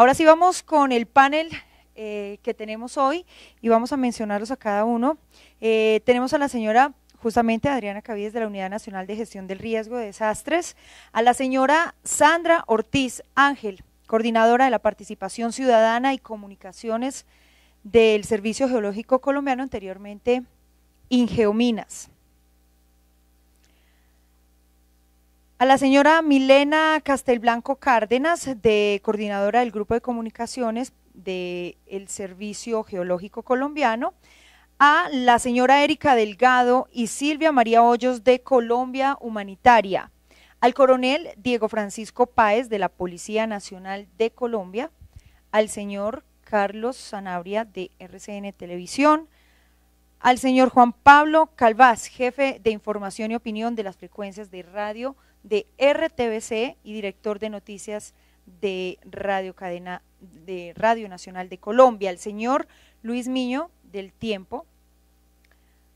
Ahora sí vamos con el panel eh, que tenemos hoy y vamos a mencionarlos a cada uno. Eh, tenemos a la señora justamente Adriana Cavides de la Unidad Nacional de Gestión del Riesgo de Desastres, a la señora Sandra Ortiz Ángel, coordinadora de la Participación Ciudadana y Comunicaciones del Servicio Geológico Colombiano, anteriormente Ingeominas. A la señora Milena Castelblanco Cárdenas, de coordinadora del Grupo de Comunicaciones del Servicio Geológico Colombiano. A la señora Erika Delgado y Silvia María Hoyos, de Colombia Humanitaria. Al coronel Diego Francisco Páez, de la Policía Nacional de Colombia. Al señor Carlos Sanabria, de RCN Televisión al señor Juan Pablo Calvás, jefe de información y opinión de las frecuencias de radio de RTBC y director de noticias de Radio Cadena de Radio Nacional de Colombia, el señor Luis Miño del Tiempo,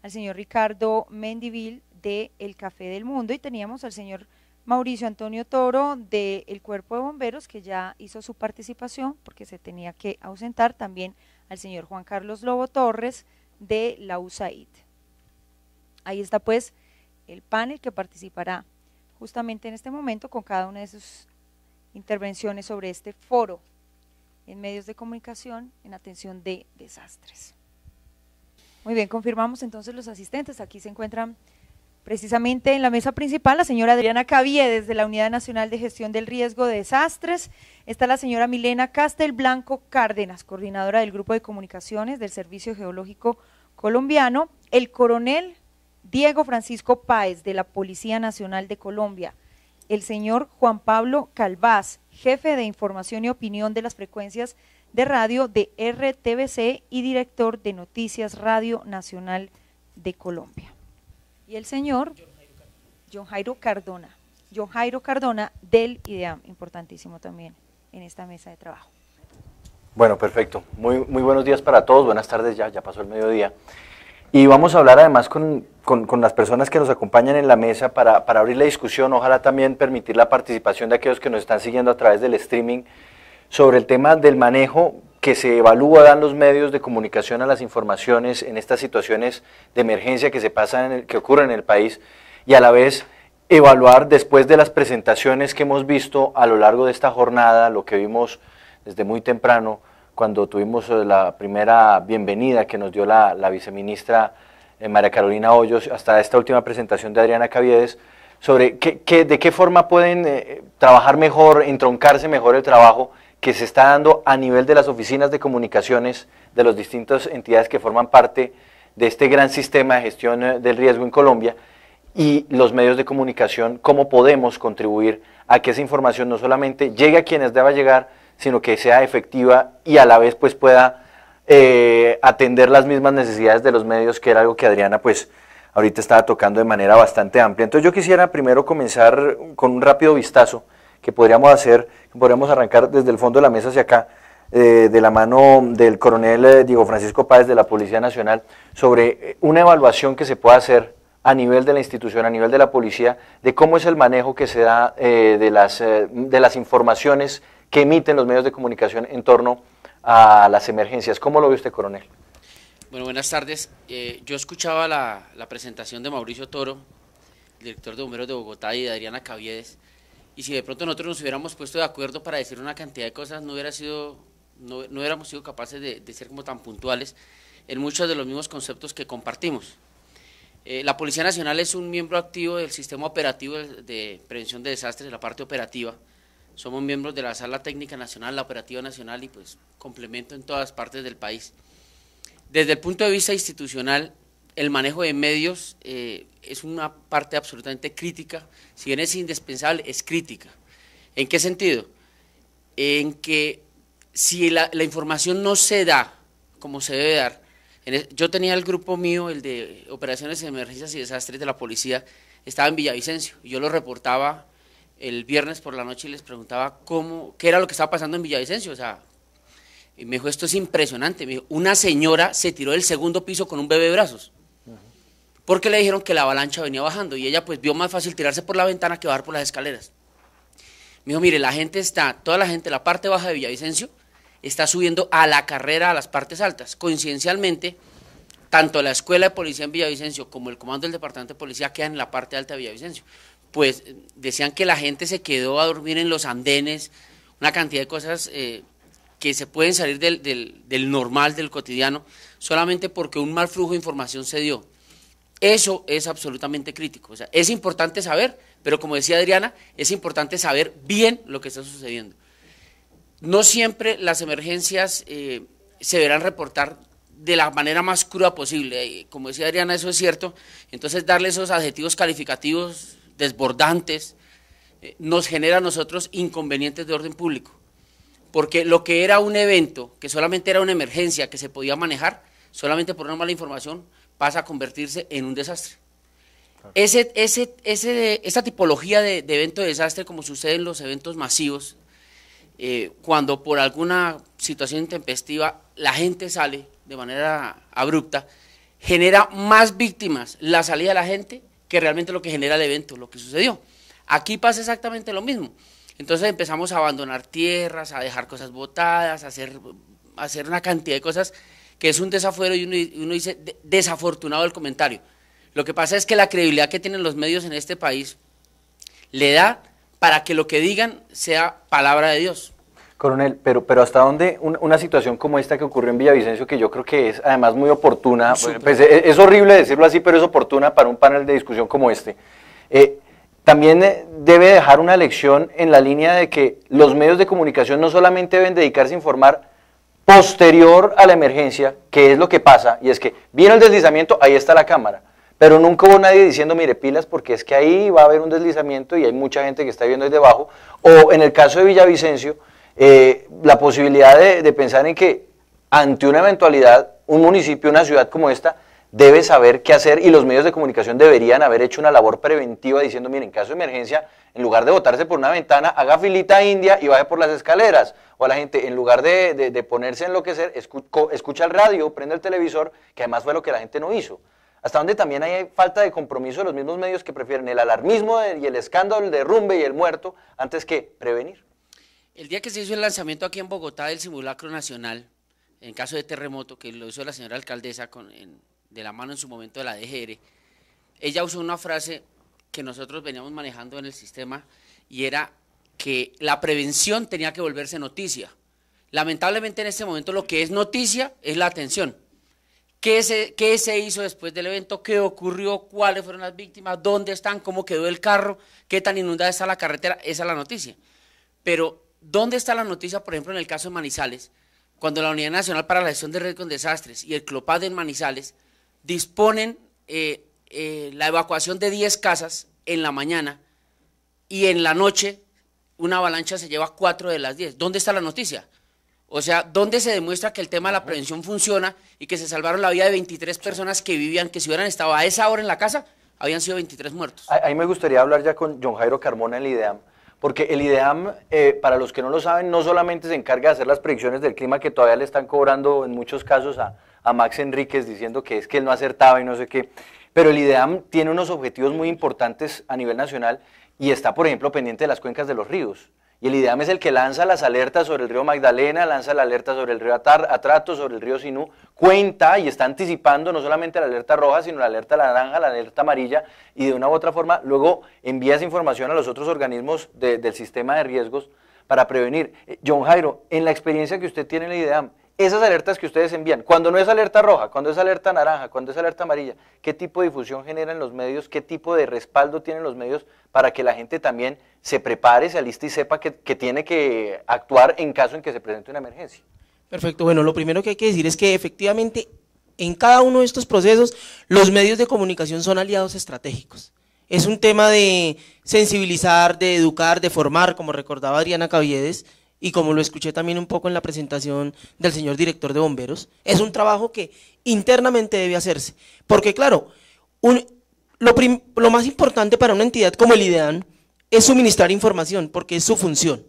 al señor Ricardo Mendivil de El Café del Mundo y teníamos al señor Mauricio Antonio Toro del Cuerpo de Bomberos que ya hizo su participación porque se tenía que ausentar, también al señor Juan Carlos Lobo Torres de la USAID. Ahí está pues el panel que participará justamente en este momento con cada una de sus intervenciones sobre este foro en medios de comunicación en atención de desastres. Muy bien, confirmamos entonces los asistentes. Aquí se encuentran precisamente en la mesa principal la señora Adriana Cavie desde la Unidad Nacional de Gestión del Riesgo de Desastres. Está la señora Milena Castelblanco Cárdenas, coordinadora del Grupo de Comunicaciones del Servicio Geológico Colombiano. El coronel Diego Francisco Páez, de la Policía Nacional de Colombia, el señor Juan Pablo Calvás, jefe de información y opinión de las frecuencias de radio de RTBC y director de Noticias Radio Nacional de Colombia. Y el señor John Jairo Cardona, Cardona del IDEAM, importantísimo también en esta mesa de trabajo. Bueno, perfecto. Muy, muy buenos días para todos, buenas tardes ya, ya pasó el mediodía. Y vamos a hablar además con, las personas que nos acompañan en la mesa para, abrir la discusión, ojalá también permitir la participación de aquellos que nos están siguiendo a través del streaming sobre el tema del manejo que se evalúa dan los medios de comunicación a las informaciones en estas situaciones de emergencia que se pasan que ocurren en el país y a la vez evaluar después de las presentaciones que hemos visto a lo largo de esta jornada, lo que vimos desde muy temprano, cuando tuvimos eh, la primera bienvenida que nos dio la, viceministra eh, María Carolina Hoyos, hasta esta última presentación de Adriana Caviedes, sobre de qué forma pueden eh, trabajar mejor, entroncarse mejor el trabajo que se está dando a nivel de las oficinas de comunicaciones de las distintas entidades que forman parte de este gran sistema de gestión del riesgo en Colombia y los medios de comunicación, cómo podemos contribuir a que esa información no solamente llegue a quienes deba llegar, sino que sea efectiva y a la vez pues pueda eh, atender las mismas necesidades de los medios, que era algo que Adriana pues ahorita estaba tocando de manera bastante amplia. Entonces yo quisiera primero comenzar con un rápido vistazo que podríamos hacer, que podríamos arrancar desde el fondo de la mesa hacia acá, eh, de la mano del coronel eh, Diego Francisco Páez de la Policía Nacional, sobre una evaluación que se pueda hacer a nivel de la institución, a nivel de la policía, de cómo es el manejo que se da de, las, de las informaciones que emiten los medios de comunicación en torno a las emergencias. ¿Cómo lo ve usted, coronel? Bueno, buenas tardes. Eh, yo escuchaba la, presentación de Mauricio Toro, director de Bomberos de Bogotá, y de Adriana Caviedes, y si de pronto nosotros nos hubiéramos puesto de acuerdo para decir una cantidad de cosas, no hubiera sido, no, hubiéramos sido capaces de, ser como tan puntuales en muchos de los mismos conceptos que compartimos. Eh, la Policía Nacional es un miembro activo del sistema operativo de, de prevención de desastres, de la parte operativa, somos miembros de la Sala Técnica Nacional, la Operativa Nacional y pues complemento en todas partes del país. Desde el punto de vista institucional, el manejo de medios eh, es una parte absolutamente crítica, si bien es indispensable, es crítica. ¿En qué sentido? En que si la, información no se da como se debe dar, yo tenía el grupo mío, el de operaciones de emergencias y desastres de la policía, estaba en Villavicencio, y yo lo reportaba el viernes por la noche les preguntaba cómo, qué era lo que estaba pasando en Villavicencio. O sea, y me dijo, esto es impresionante. una señora se tiró del segundo piso con un bebé de brazos. Porque le dijeron que la avalancha venía bajando y ella pues vio más fácil tirarse por la ventana que bajar por las escaleras. Me dijo, mire, la gente está, toda la gente, la parte baja de Villavicencio, está subiendo a la carrera a las partes altas. Coincidencialmente, tanto la Escuela de Policía en Villavicencio como el Comando del Departamento de Policía quedan en la parte alta de Villavicencio pues decían que la gente se quedó a dormir en los andenes, una cantidad de cosas eh, que se pueden salir del, del, normal, del cotidiano, solamente porque un mal flujo de información se dio. Eso es absolutamente crítico. O sea, es importante saber, pero como decía Adriana, es importante saber bien lo que está sucediendo. No siempre las emergencias eh, se verán reportar de la manera más cruda posible. Eh, como decía Adriana, eso es cierto. Entonces, darle esos adjetivos calificativos desbordantes, eh, nos genera a nosotros inconvenientes de orden público. Porque lo que era un evento, que solamente era una emergencia que se podía manejar, solamente por una mala información, pasa a convertirse en un desastre. Esa Ese, ese, tipología de, evento de desastre, como sucede en los eventos masivos, eh, cuando por alguna situación tempestiva la gente sale de manera abrupta, genera más víctimas la salida de la gente que realmente lo que genera el evento, lo que sucedió. Aquí pasa exactamente lo mismo. Entonces empezamos a abandonar tierras, a dejar cosas botadas, a hacer, hacer una cantidad de cosas que es un desafuero y uno dice desafortunado el comentario. Lo que pasa es que la credibilidad que tienen los medios en este país le da para que lo que digan sea palabra de Dios. Coronel, pero, pero hasta dónde una situación como esta que ocurrió en Villavicencio, que yo creo que es además muy oportuna, pues, pues, es, horrible decirlo así, pero es oportuna para un panel de discusión como este, eh, también eh, debe dejar una lección en la línea de que los medios de comunicación no solamente deben dedicarse a informar posterior a la emergencia, qué es lo que pasa, y es que viene el deslizamiento, ahí está la cámara, pero nunca hubo nadie diciendo, mire, pilas, porque es que ahí va a haber un deslizamiento y hay mucha gente que está viendo ahí debajo, o en el caso de Villavicencio, eh, la posibilidad de, pensar en que ante una eventualidad, un municipio, una ciudad como esta, debe saber qué hacer y los medios de comunicación deberían haber hecho una labor preventiva diciendo, miren, en caso de emergencia, en lugar de botarse por una ventana, haga filita india y baje por las escaleras. O a la gente, en lugar de, de, ponerse a enloquecer, escucha, escucha el radio, prende el televisor, que además fue lo que la gente no hizo. Hasta donde también hay falta de compromiso de los mismos medios que prefieren el alarmismo y el escándalo, el derrumbe y el muerto antes que prevenir. El día que se hizo el lanzamiento aquí en Bogotá del simulacro nacional, en caso de terremoto, que lo hizo la señora alcaldesa con, de la mano en su momento de la DGR, ella usó una frase que nosotros veníamos manejando en el sistema y era que la prevención tenía que volverse noticia. Lamentablemente en este momento lo que es noticia es la atención. ¿Qué se, ¿Qué se hizo después del evento? ¿Qué ocurrió? ¿Cuáles fueron las víctimas? ¿Dónde están? ¿Cómo quedó el carro? ¿Qué tan inundada está la carretera? Esa es la noticia. Pero ¿Dónde está la noticia, por ejemplo, en el caso de Manizales, cuando la Unidad Nacional para la Gestión de Riesgos de Desastres y el CLOPAD en Manizales disponen eh, eh, la evacuación de 10 casas en la mañana y en la noche una avalancha se lleva 4 de las 10? ¿Dónde está la noticia? O sea, ¿dónde se demuestra que el tema de la prevención funciona y que se salvaron la vida de 23 personas que vivían, que si hubieran estado a esa hora en la casa, habían sido 23 muertos? Ahí me gustaría hablar ya con John Jairo Carmona en la e IDEAM porque el IDEAM, eh, para los que no lo saben, no solamente se encarga de hacer las predicciones del clima que todavía le están cobrando en muchos casos a, a Max Enríquez diciendo que es que él no acertaba y no sé qué, pero el IDEAM tiene unos objetivos muy importantes a nivel nacional y está, por ejemplo, pendiente de las cuencas de los ríos. Y el IDEAM es el que lanza las alertas sobre el río Magdalena, lanza la alerta sobre el río Atrato, sobre el río Sinú, cuenta y está anticipando no solamente la alerta roja, sino la alerta naranja, la alerta amarilla, y de una u otra forma luego envía esa información a los otros organismos del sistema de riesgos para prevenir. Eh, John Jairo, en la experiencia que usted tiene en el IDEAM, esas alertas que ustedes envían, cuando no es alerta roja, cuando es alerta naranja, cuando es alerta amarilla, qué tipo de difusión generan los medios, qué tipo de respaldo tienen los medios para que la gente también se prepare, se aliste y sepa que, que tiene que actuar en caso en que se presente una emergencia. Perfecto, bueno, lo primero que hay que decir es que efectivamente en cada uno de estos procesos los medios de comunicación son aliados estratégicos. Es un tema de sensibilizar, de educar, de formar, como recordaba Adriana Caviedes, y como lo escuché también un poco en la presentación del señor director de bomberos, es un trabajo que internamente debe hacerse. Porque claro, lo, lo más importante para una entidad como el IDEAN es suministrar información, porque es su función.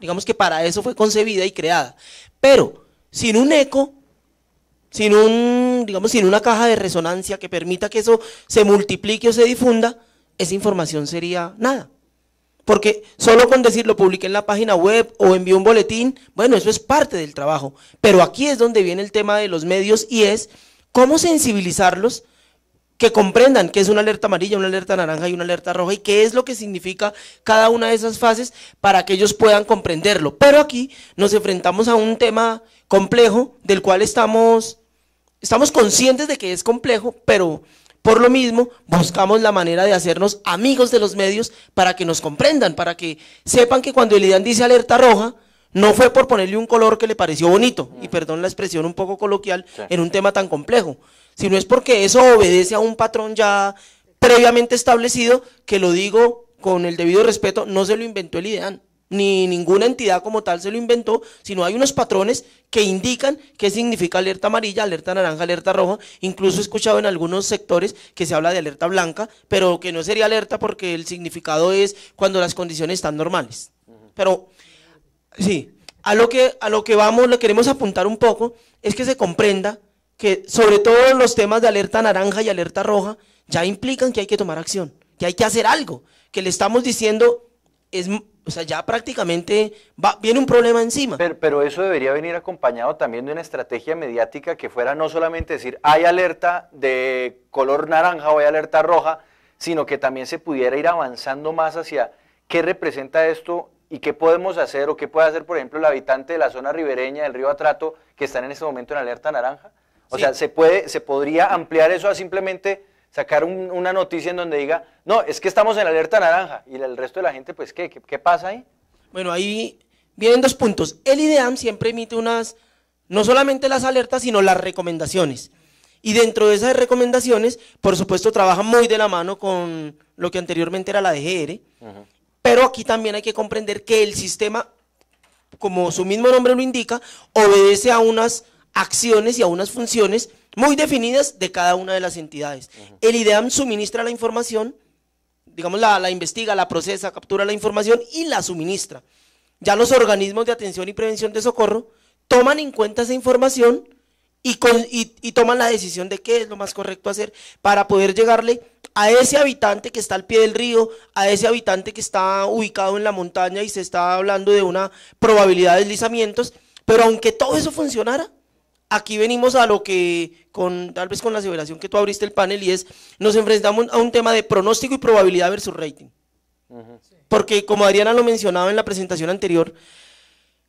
Digamos que para eso fue concebida y creada. Pero sin un eco, sin un, digamos, sin una caja de resonancia que permita que eso se multiplique o se difunda, esa información sería nada. Porque solo con decirlo, publiqué en la página web o envié un boletín, bueno, eso es parte del trabajo. Pero aquí es donde viene el tema de los medios y es cómo sensibilizarlos que comprendan qué es una alerta amarilla, una alerta naranja y una alerta roja y qué es lo que significa cada una de esas fases para que ellos puedan comprenderlo. Pero aquí nos enfrentamos a un tema complejo del cual estamos, estamos conscientes de que es complejo, pero por lo mismo, buscamos la manera de hacernos amigos de los medios para que nos comprendan, para que sepan que cuando el IDAN dice alerta roja, no fue por ponerle un color que le pareció bonito, y mm. perdón la expresión un poco coloquial, en un tema tan complejo, sino es porque eso obedece a un patrón ya previamente establecido, que lo digo con el debido respeto, no se lo inventó el ni ninguna entidad como tal se lo inventó, sino hay unos patrones que indican qué significa alerta amarilla, alerta naranja, alerta roja. Incluso he escuchado en algunos sectores que se habla de alerta blanca, pero que no sería alerta porque el significado es cuando las condiciones están normales. Pero sí, a lo que, a lo que vamos, le queremos apuntar un poco, es que se comprenda que sobre todo los temas de alerta naranja y alerta roja ya implican que hay que tomar acción, que hay que hacer algo, que le estamos diciendo es, o sea, ya prácticamente viene un problema encima. Pero, pero, eso debería venir acompañado también de una estrategia mediática que fuera no solamente decir hay alerta de color naranja o hay alerta roja, sino que también se pudiera ir avanzando más hacia qué representa esto y qué podemos hacer o qué puede hacer, por ejemplo, el habitante de la zona ribereña del río Atrato que está en este momento en alerta naranja. O sea, se, puede, se podría ampliar eso a simplemente sacar una noticia en donde diga, no, es que estamos en alerta naranja y el resto de la gente, pues, ¿qué, pasa ahí? Bueno, ahí vienen dos puntos. El IDEAM siempre emite unas, no solamente las alertas, sino las recomendaciones. Y dentro de esas recomendaciones, por supuesto, trabaja muy de la mano con lo que anteriormente era la DGR, pero aquí también hay que comprender que el sistema, como su mismo nombre lo indica, obedece a unas acciones y a unas funciones muy definidas de cada una de las entidades. El IDEAM suministra la información, digamos, la, investiga, la procesa, captura la información y la suministra. Ya los organismos de atención y prevención de socorro toman en cuenta esa información y, y toman la decisión de qué es lo más correcto hacer para poder llegarle a ese habitante que está al pie del río, a ese habitante que está ubicado en la montaña y se está hablando de una probabilidad de deslizamientos, pero aunque todo eso funcionara, aquí venimos a lo que, con, tal vez con la aseveración que tú abriste el panel, y es, nos enfrentamos a un tema de pronóstico y probabilidad versus rating. Porque como Adriana lo mencionaba en la presentación anterior,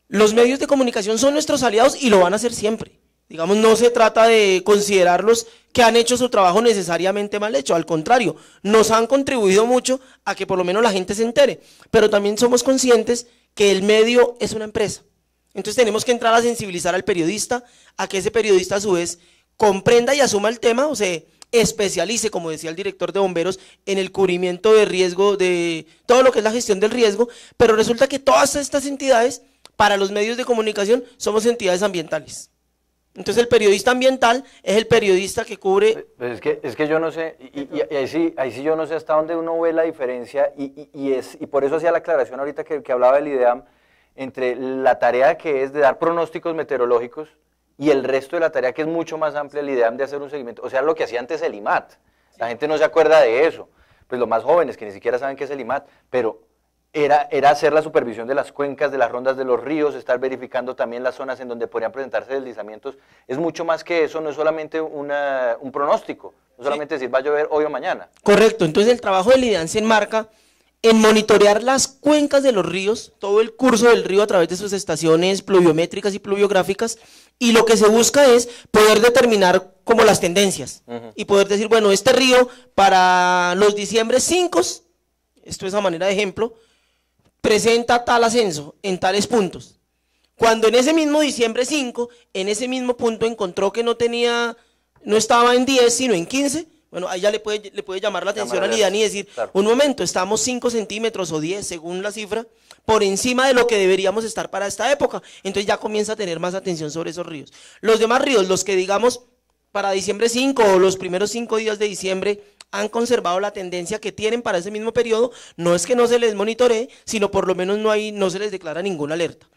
los medios de comunicación son nuestros aliados y lo van a hacer siempre. Digamos, no se trata de considerarlos que han hecho su trabajo necesariamente mal hecho, al contrario, nos han contribuido mucho a que por lo menos la gente se entere, pero también somos conscientes que el medio es una empresa entonces tenemos que entrar a sensibilizar al periodista, a que ese periodista a su vez comprenda y asuma el tema, o sea, especialice, como decía el director de bomberos, en el cubrimiento de riesgo, de todo lo que es la gestión del riesgo, pero resulta que todas estas entidades, para los medios de comunicación, somos entidades ambientales. Entonces el periodista ambiental es el periodista que cubre... Pues, pues es, que, es que yo no sé, y, ahí, sí, ahí, sí, yo no sé hasta dónde uno ve la diferencia, y, y es, por eso hacía la aclaración ahorita que, que hablaba del IDEAM, entre la tarea que es de dar pronósticos meteorológicos y el resto de la tarea que es mucho más amplia, el idea de hacer un seguimiento. O sea, lo que hacía antes el IMAT. La gente no se acuerda de eso. Pues los más jóvenes que ni siquiera saben qué es el IMAT, pero era, era, hacer la supervisión de las cuencas, de las rondas de los ríos, estar verificando también las zonas en donde podrían presentarse deslizamientos. Es mucho más que eso, no es solamente un pronóstico, no solamente decir va a llover hoy o mañana. Correcto, entonces el trabajo de IDEAN se enmarca en monitorear las cuencas de los ríos, todo el curso del río a través de sus estaciones pluviométricas y pluviográficas, y lo que se busca es poder determinar como las tendencias y poder decir, bueno, este río para los diciembre 5, esto es a manera de ejemplo, presenta tal ascenso en tales puntos. Cuando en ese mismo diciembre 5, en ese mismo punto encontró que no tenía, no estaba en 10, sino en 15, bueno, ahí ya le puede, le puede llamar la atención a y decir, un momento, estamos 5 centímetros o 10, según la cifra, por encima de lo que deberíamos estar para esta época. Entonces ya comienza a tener más atención sobre esos ríos. Los demás ríos, los que digamos para diciembre 5 o los primeros 5 días de diciembre han conservado la tendencia que tienen para ese mismo periodo, no es que no se les monitoree, sino por lo menos no, hay, no se les declara ninguna alerta.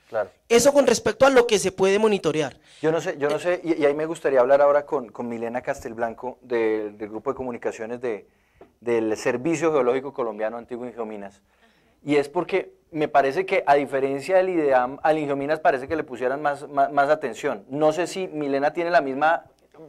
Eso con respecto a lo que se puede monitorear. Yo no sé, yo no sé, y, ahí me gustaría hablar ahora con, Milena Castelblanco del, Grupo de Comunicaciones del Servicio Geológico Colombiano Antiguo Ingeominas. Y es porque me parece que, a diferencia del IDEAM, al Ingeominas parece que le pusieran más, atención. No sé si Milena tiene la misma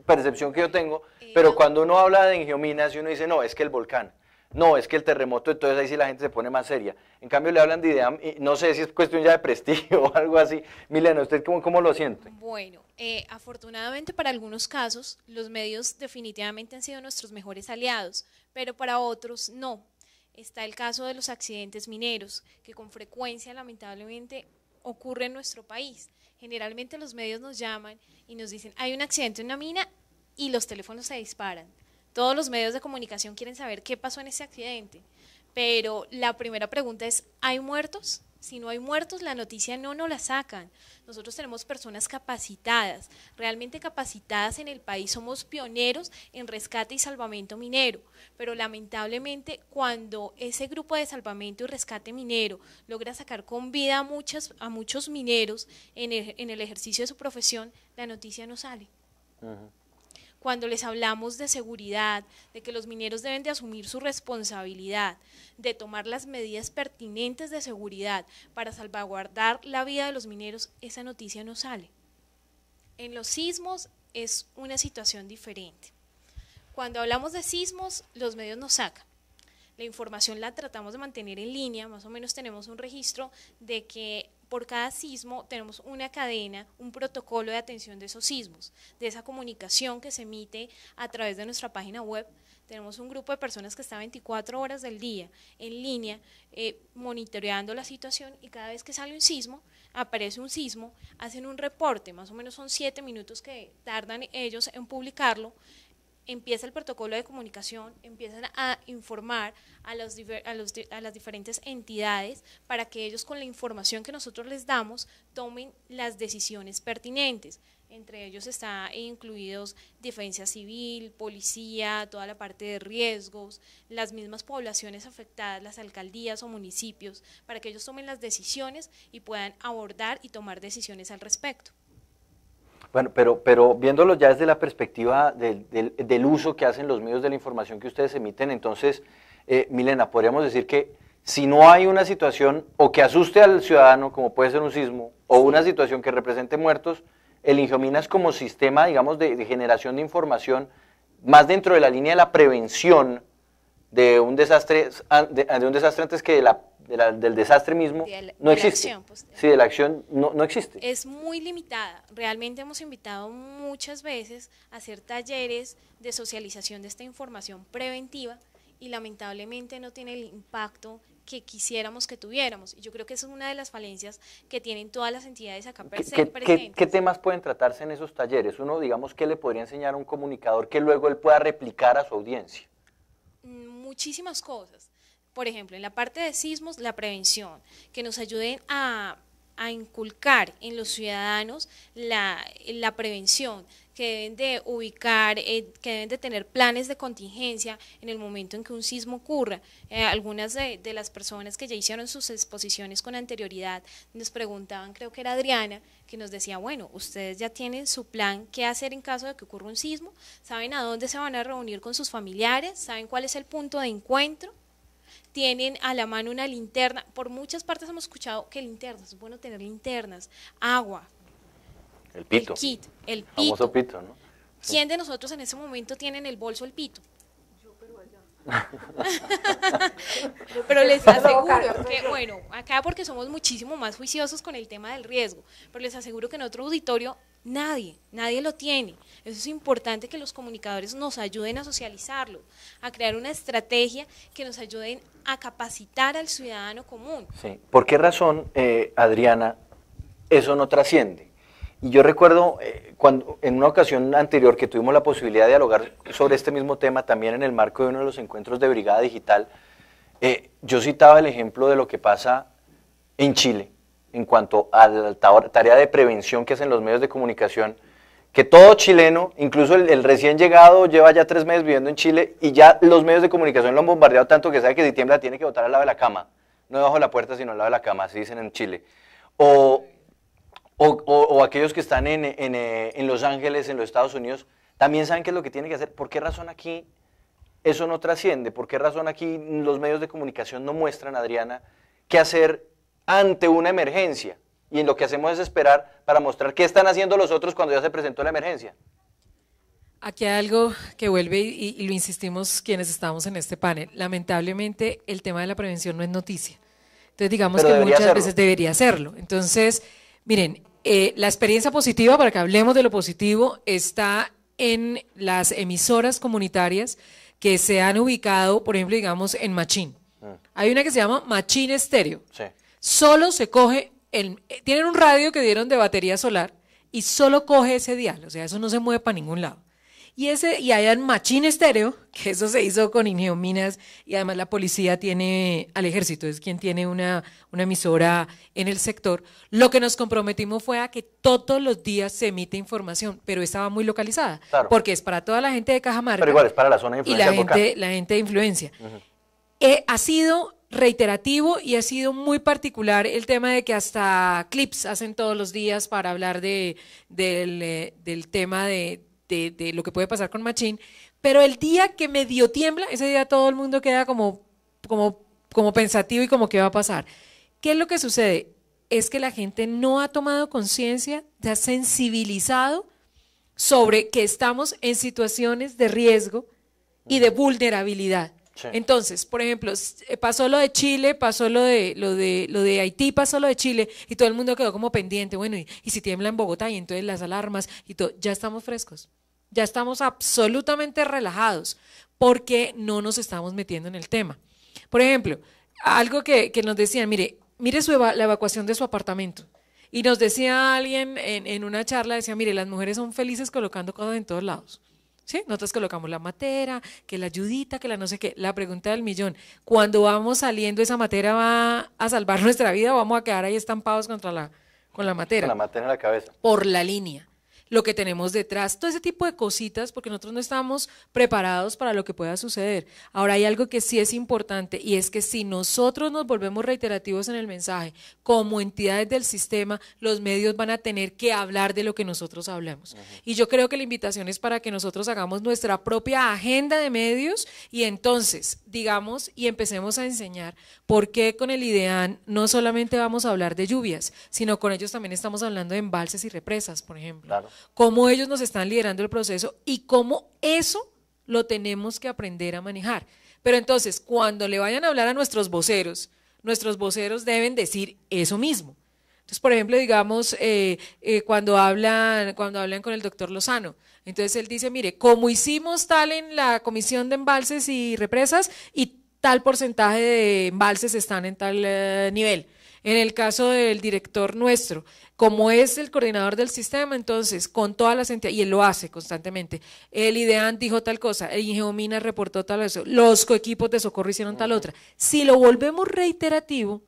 percepción que yo tengo, pero cuando uno habla de Ingeominas y uno dice, no, es que el volcán. No, es que el terremoto, entonces ahí sí la gente se pone más seria. En cambio, le hablan de idea, no sé si es cuestión ya de prestigio o algo así. Milena, ¿usted cómo, lo siente? Bueno, eh, afortunadamente para algunos casos, los medios definitivamente han sido nuestros mejores aliados, pero para otros no. Está el caso de los accidentes mineros, que con frecuencia, lamentablemente, ocurre en nuestro país. Generalmente los medios nos llaman y nos dicen, hay un accidente en una mina y los teléfonos se disparan. Todos los medios de comunicación quieren saber qué pasó en ese accidente, pero la primera pregunta es, ¿hay muertos? Si no hay muertos, la noticia no nos la sacan. Nosotros tenemos personas capacitadas, realmente capacitadas en el país. Somos pioneros en rescate y salvamento minero. Pero lamentablemente, cuando ese grupo de salvamento y rescate minero logra sacar con vida a, muchas, a muchos mineros en el, ejercicio de su profesión, la noticia no sale cuando les hablamos de seguridad, de que los mineros deben de asumir su responsabilidad, de tomar las medidas pertinentes de seguridad para salvaguardar la vida de los mineros, esa noticia no sale. En los sismos es una situación diferente. Cuando hablamos de sismos, los medios nos sacan. La información la tratamos de mantener en línea, más o menos tenemos un registro de que por cada sismo tenemos una cadena, un protocolo de atención de esos sismos, de esa comunicación que se emite a través de nuestra página web. Tenemos un grupo de personas que está 24 horas del día en línea eh, monitoreando la situación y cada vez que sale un sismo, aparece un sismo, hacen un reporte, más o menos son siete minutos que tardan ellos en publicarlo, empieza el protocolo de comunicación, empiezan a informar a, los, a, las diferentes entidades para que ellos con la información que nosotros les damos tomen las decisiones pertinentes. Entre ellos está incluidos defensa civil, policía, toda la parte de riesgos, las mismas poblaciones afectadas, las alcaldías o municipios, para que ellos tomen las decisiones y puedan abordar y tomar decisiones al respecto. Bueno, pero, pero viéndolo ya desde la perspectiva del, del, uso que hacen los medios de la información que ustedes emiten, entonces, eh, Milena, podríamos decir que si no hay una situación o que asuste al ciudadano, como puede ser un sismo, o una situación que represente muertos, el es como sistema, digamos, de, generación de información, más dentro de la línea de la prevención de un desastre, de un desastre antes que de la del desastre mismo no existe. Pues, sí, de la acción no, no existe. Es muy limitada. Realmente hemos invitado muchas veces a hacer talleres de socialización de esta información preventiva y lamentablemente no tiene el impacto que quisiéramos que tuviéramos. Y yo creo que esa es una de las falencias que tienen todas las entidades acá presentes. ¿Qué, temas pueden tratarse en esos talleres? Uno, digamos, ¿qué le podría enseñar a un comunicador que luego él pueda replicar a su audiencia? Mm, muchísimas cosas por ejemplo, en la parte de sismos, la prevención, que nos ayuden a, inculcar en los ciudadanos la, prevención, que deben de ubicar, eh, que deben de tener planes de contingencia en el momento en que un sismo ocurra. Eh, algunas de, las personas que ya hicieron sus exposiciones con anterioridad nos preguntaban, creo que era Adriana, que nos decía, bueno, ustedes ya tienen su plan, qué hacer en caso de que ocurra un sismo, saben a dónde se van a reunir con sus familiares, saben cuál es el punto de encuentro, tienen a la mano una linterna. Por muchas partes hemos escuchado que linternas, es bueno tener linternas, agua. El pito. El kit, el pito, ¿Quién de nosotros en ese momento tiene en el bolso el pito? Yo, pero allá. pero les aseguro que, bueno, acá porque somos muchísimo más juiciosos con el tema del riesgo, pero les aseguro que en otro auditorio Nadie, nadie lo tiene. Eso es importante que los comunicadores nos ayuden a socializarlo, a crear una estrategia que nos ayuden a capacitar al ciudadano común. Sí. ¿Por qué razón, eh, Adriana, eso no trasciende? Y yo recuerdo eh, cuando en una ocasión anterior que tuvimos la posibilidad de dialogar sobre este mismo tema, también en el marco de uno de los encuentros de Brigada Digital, eh, yo citaba el ejemplo de lo que pasa en Chile en cuanto a la tarea de prevención que hacen los medios de comunicación, que todo chileno, incluso el, recién llegado, lleva ya tres meses viviendo en Chile y ya los medios de comunicación lo han bombardeado tanto que sabe que si tiembla tiene que votar al lado de la cama, no debajo de la puerta, sino al lado de la cama, así dicen en Chile. O, aquellos que están eh, en, Los Ángeles, en los Estados Unidos, también saben qué es lo que tiene que hacer. ¿Por qué razón aquí eso no trasciende? ¿Por qué razón aquí los medios de comunicación no muestran, Adriana, qué hacer ante una emergencia. Y en lo que hacemos es esperar para mostrar qué están haciendo los otros cuando ya se presentó la emergencia. Aquí hay algo que vuelve y, lo insistimos quienes estamos en este panel. Lamentablemente el tema de la prevención no es noticia. Entonces digamos que muchas veces debería hacerlo. Entonces, miren, eh, la experiencia positiva, para que hablemos de lo positivo, está en las emisoras comunitarias que se han ubicado, por ejemplo, digamos, en Machín. Mm. Hay una que se llama Machín Estéreo. Sí solo se coge, el, tienen un radio que dieron de batería solar y solo coge ese dial, o sea, eso no se mueve para ningún lado. Y, ese, y hay un machín estéreo, que eso se hizo con Ingeo y además la policía tiene, al ejército es quien tiene una, una emisora en el sector. Lo que nos comprometimos fue a que todos los días se emite información, pero estaba muy localizada, porque es para toda la gente de Cajamarca. Pero igual es para la zona de influencia. Y la, gente, la gente de influencia. Eh, ha sido reiterativo y ha sido muy particular el tema de que hasta clips hacen todos los días para hablar eh, del, tema de, lo que puede pasar con Machín. Pero el día que medio tiembla, ese día todo el mundo queda como, como, como pensativo y como que va a pasar. ¿Qué es lo que sucede? Es que la gente no ha tomado conciencia, se ha sensibilizado sobre que estamos en situaciones de riesgo y de vulnerabilidad. Entonces, por ejemplo, eh, pasó lo de Chile, pasó lo de, lo de, lo de Haití, pasó lo de Chile, y todo el mundo quedó como pendiente, bueno, y, si tiembla en Bogotá, y entonces las alarmas, y todo, ya estamos frescos, ya estamos absolutamente relajados, porque no nos estamos metiendo en el tema. Por ejemplo, algo que, que nos decían, mire, mire su la evacuación de su apartamento. Y nos decía alguien en, en una charla, decía, mire, las mujeres son felices colocando cosas en todos lados. ¿sí? Nosotros colocamos la matera, que la ayudita, que la no sé qué. La pregunta del millón, cuando vamos saliendo, ¿esa matera va a salvar nuestra vida o vamos a quedar ahí estampados contra la, con la matera? Con la matera en la cabeza. Por la línea lo que tenemos detrás, todo ese tipo de cositas, porque nosotros no estamos preparados para lo que pueda suceder. Ahora hay algo que sí es importante y es que si nosotros nos volvemos reiterativos en el mensaje, como entidades del sistema, los medios van a tener que hablar de lo que nosotros hablemos. Y yo creo que la invitación es para que nosotros hagamos nuestra propia agenda de medios y entonces digamos, y empecemos a enseñar por qué con el IDEAN no solamente vamos a hablar de lluvias, sino con ellos también estamos hablando de embalses y represas, por ejemplo. Cómo ellos nos están liderando el proceso y cómo eso lo tenemos que aprender a manejar. Pero entonces, cuando le vayan a hablar a nuestros voceros, nuestros voceros deben decir eso mismo. Entonces, por ejemplo, digamos, eh, eh, cuando, hablan, cuando hablan con el doctor Lozano, entonces él dice, mire, como hicimos tal en la Comisión de Embalses y Represas y tal porcentaje de embalses están en tal eh, nivel. En el caso del director nuestro, como es el coordinador del sistema, entonces, con todas las entidades, y él lo hace constantemente, el IDEAN dijo tal cosa, el Ingeomina reportó tal cosa, los coequipos de socorro hicieron tal otra. Si lo volvemos reiterativo,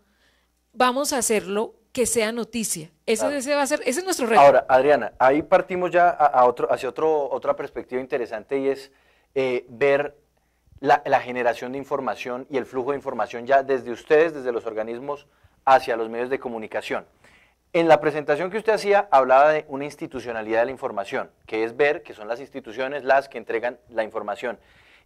vamos a hacerlo que sea noticia. Ese, va a ser, ese es nuestro reto. Ahora, Adriana, ahí partimos ya a, otro, hacia otro, otra perspectiva interesante y es eh, ver la, la, generación de información y el flujo de información ya desde ustedes, desde los organismos, hacia los medios de comunicación. En la presentación que usted hacía hablaba de una institucionalidad de la información, que es ver que son las instituciones las que entregan la información.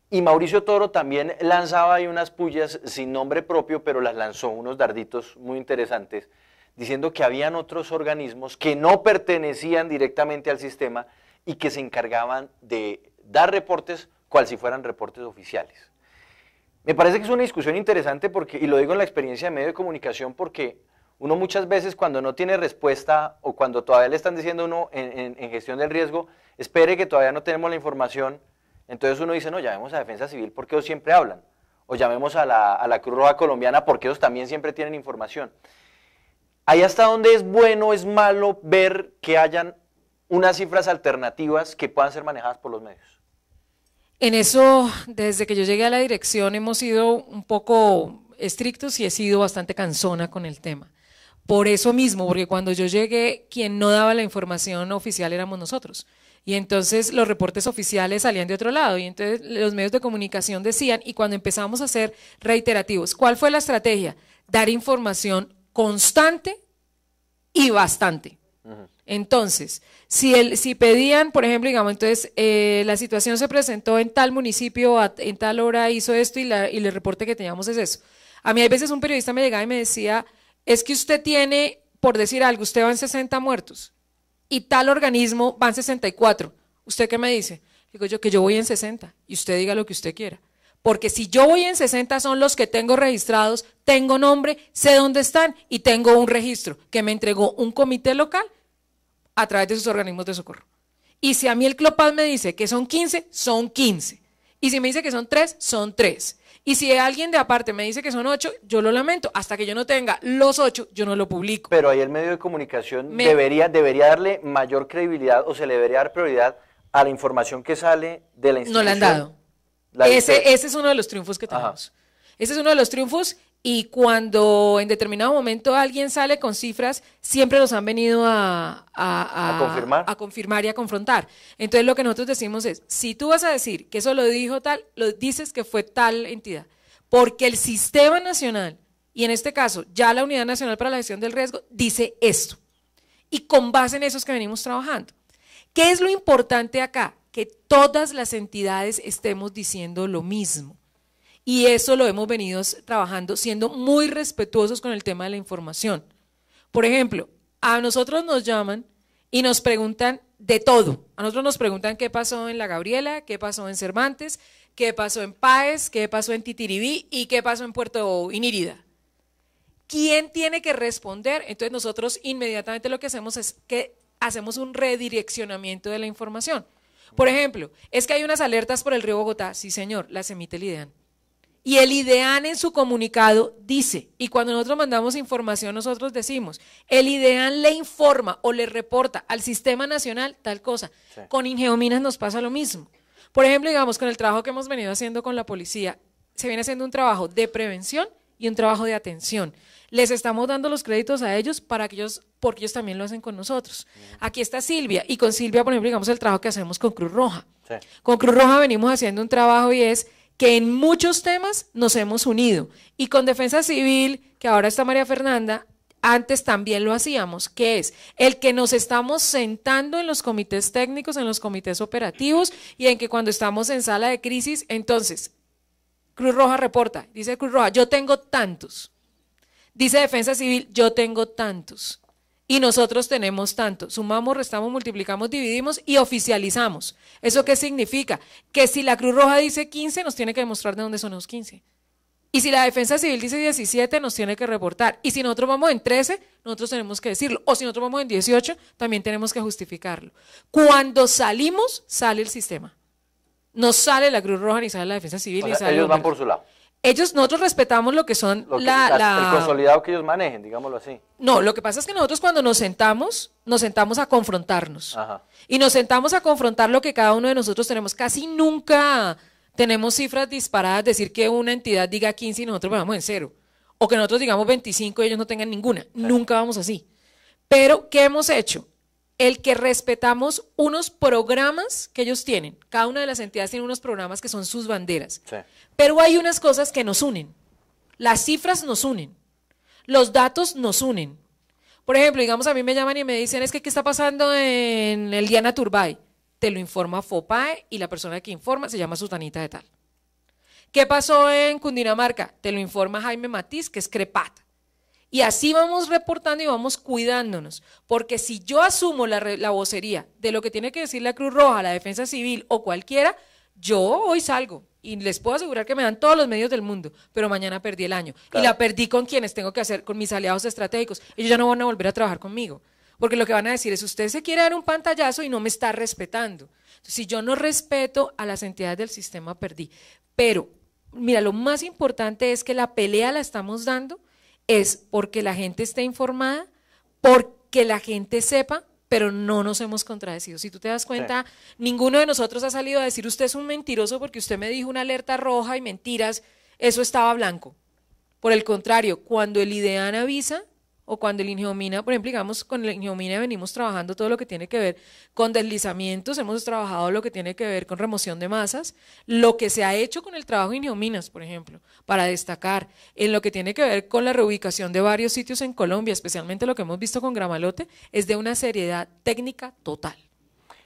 Y Mauricio Toro también lanzaba ahí unas pullas sin nombre propio, pero las lanzó unos darditos muy interesantes diciendo que habían otros organismos que no pertenecían directamente al sistema y que se encargaban de dar reportes cual si fueran reportes oficiales. Me parece que es una discusión interesante porque, y lo digo en la experiencia de medio de comunicación porque uno muchas veces cuando no tiene respuesta o cuando todavía le están diciendo uno en, gestión del riesgo, espere que todavía no tenemos la información, entonces uno dice, no, llamemos a Defensa Civil porque ellos siempre hablan, o llamemos a la, a la Cruz Roja Colombiana porque ellos también siempre tienen información. Ahí hasta dónde es bueno, es malo ver que hayan unas cifras alternativas que puedan ser manejadas por los medios. En eso, desde que yo llegué a la dirección, hemos sido un poco estrictos y he sido bastante cansona con el tema. Por eso mismo, porque cuando yo llegué, quien no daba la información oficial éramos nosotros. Y entonces los reportes oficiales salían de otro lado. Y entonces los medios de comunicación decían, y cuando empezamos a ser reiterativos, ¿cuál fue la estrategia? Dar información constante y bastante. Entonces, si, el, si pedían, por ejemplo, digamos, entonces eh, la situación se presentó en tal municipio, en tal hora hizo esto y, la, y el reporte que teníamos es eso. A mí hay veces un periodista me llegaba y me decía, es que usted tiene, por decir algo, usted va en 60 muertos y tal organismo va en 64. ¿Usted qué me dice? Digo yo que yo voy en 60 y usted diga lo que usted quiera. Porque si yo voy en 60 son los que tengo registrados, tengo nombre, sé dónde están y tengo un registro que me entregó un comité local a través de sus organismos de socorro. Y si a mí el CLOPAD me dice que son 15, son 15. Y si me dice que son 3, son 3. Y si alguien de aparte me dice que son 8, yo lo lamento. Hasta que yo no tenga los 8, yo no lo publico. Pero ahí el medio de comunicación debería, debería darle mayor credibilidad o se le debería dar prioridad a la información que sale de la institución. No la han dado ese, es uno de los triunfos que tenemos. Ese es uno de los triunfos y cuando en determinado momento alguien sale con cifras, siempre nos han venido a, confirmar. a, confirmar. y a confrontar. Entonces lo que nosotros decimos es, si tú vas a decir que eso lo dijo tal, lo dices que fue tal entidad, porque el sistema nacional, y en este caso ya la Unidad Nacional para la Gestión del Riesgo, dice esto. Y con base en eso es que venimos trabajando. ¿Qué es lo importante acá? que todas las entidades estemos diciendo lo mismo. Y eso lo hemos venido trabajando siendo muy respetuosos con el tema de la información. Por ejemplo, a nosotros nos llaman y nos preguntan de todo. A nosotros nos preguntan qué pasó en La Gabriela, qué pasó en Cervantes, qué pasó en Páez, qué pasó en Titiribí y qué pasó en Puerto Inírida. ¿Quién tiene que responder? Entonces nosotros inmediatamente lo que hacemos es que hacemos un redireccionamiento de la información. Por ejemplo, es que hay unas alertas por el río Bogotá, sí señor, las emite el IDEAN. Y el IDEAN en su comunicado dice, y cuando nosotros mandamos información nosotros decimos, el IDEAN le informa o le reporta al Sistema Nacional tal cosa. Con Ingeominas nos pasa lo mismo. Por ejemplo, digamos, con el trabajo que hemos venido haciendo con la policía, se viene haciendo un trabajo de prevención y un trabajo de atención les estamos dando los créditos a ellos para que ellos, porque ellos también lo hacen con nosotros. Mm. Aquí está Silvia, y con Silvia, por ejemplo, digamos el trabajo que hacemos con Cruz Roja. Con Cruz Roja venimos haciendo un trabajo y es que en muchos temas nos hemos unido. Y con Defensa Civil, que ahora está María Fernanda, antes también lo hacíamos, que es el que nos estamos sentando en los comités técnicos, en los comités operativos y en que cuando estamos en sala de crisis, entonces Cruz Roja reporta, dice Cruz Roja, yo tengo tantos. Dice Defensa Civil, yo tengo tantos y nosotros tenemos tantos. Sumamos, restamos, multiplicamos, dividimos y oficializamos. ¿Eso qué significa? Que si la Cruz Roja dice 15, nos tiene que demostrar de dónde son los 15. Y si la Defensa Civil dice 17, nos tiene que reportar. Y si nosotros vamos en 13, nosotros tenemos que decirlo. O si nosotros vamos en 18, también tenemos que justificarlo. Cuando salimos, sale el sistema. No sale la Cruz Roja, ni sale la Defensa Civil, Ellos van por su lado ellos, nosotros respetamos lo que son la, El consolidado que ellos manejen, digámoslo así. No, lo que pasa es que nosotros cuando nos sentamos, nos sentamos a confrontarnos. Y nos sentamos a confrontar lo que cada uno de nosotros tenemos. Casi nunca tenemos cifras disparadas, decir que una entidad diga 15 y nosotros vamos en cero. O que nosotros digamos 25 y ellos no tengan ninguna. Nunca vamos así. Pero, ¿qué hemos hecho? el que respetamos unos programas que ellos tienen. Cada una de las entidades tiene unos programas que son sus banderas. Pero hay unas cosas que nos unen. Las cifras nos unen. Los datos nos unen. Por ejemplo, digamos, a mí me llaman y me dicen, es que qué está pasando en el Diana Turbay. Te lo informa FOPAE y la persona que informa se llama Sutanita de tal. ¿Qué pasó en Cundinamarca? Te lo informa Jaime Matiz, que es Crepat. Y así vamos reportando y vamos cuidándonos, porque si yo asumo la, vocería de lo que tiene que decir la Cruz Roja, la Defensa Civil o cualquiera, yo hoy salgo y les puedo asegurar que me dan todos los medios del mundo, pero mañana perdí el año y la perdí con quienes tengo que hacer, con mis aliados estratégicos. Ellos ya no van a volver a trabajar conmigo, porque lo que van a decir es, usted se quiere dar un pantallazo y no me está respetando. si yo no respeto a las entidades del sistema, perdí. Pero, mira, lo más importante es que la pelea la estamos dando es porque la gente esté informada, porque la gente sepa, pero no nos hemos contradecido. Si tú te das cuenta, ninguno de nosotros ha salido a decir usted es un mentiroso porque usted me dijo una alerta roja y mentiras, eso estaba blanco. Por el contrario, cuando el IDEAN avisa, o cuando el Ingeomina, por ejemplo, digamos, con el Ingeomina venimos trabajando todo lo que tiene que ver con deslizamientos, hemos trabajado lo que tiene que ver con remoción de masas, lo que se ha hecho con el trabajo de Ingeominas, por ejemplo, para destacar en lo que tiene que ver con la reubicación de varios sitios en Colombia, especialmente lo que hemos visto con Gramalote, es de una seriedad técnica total.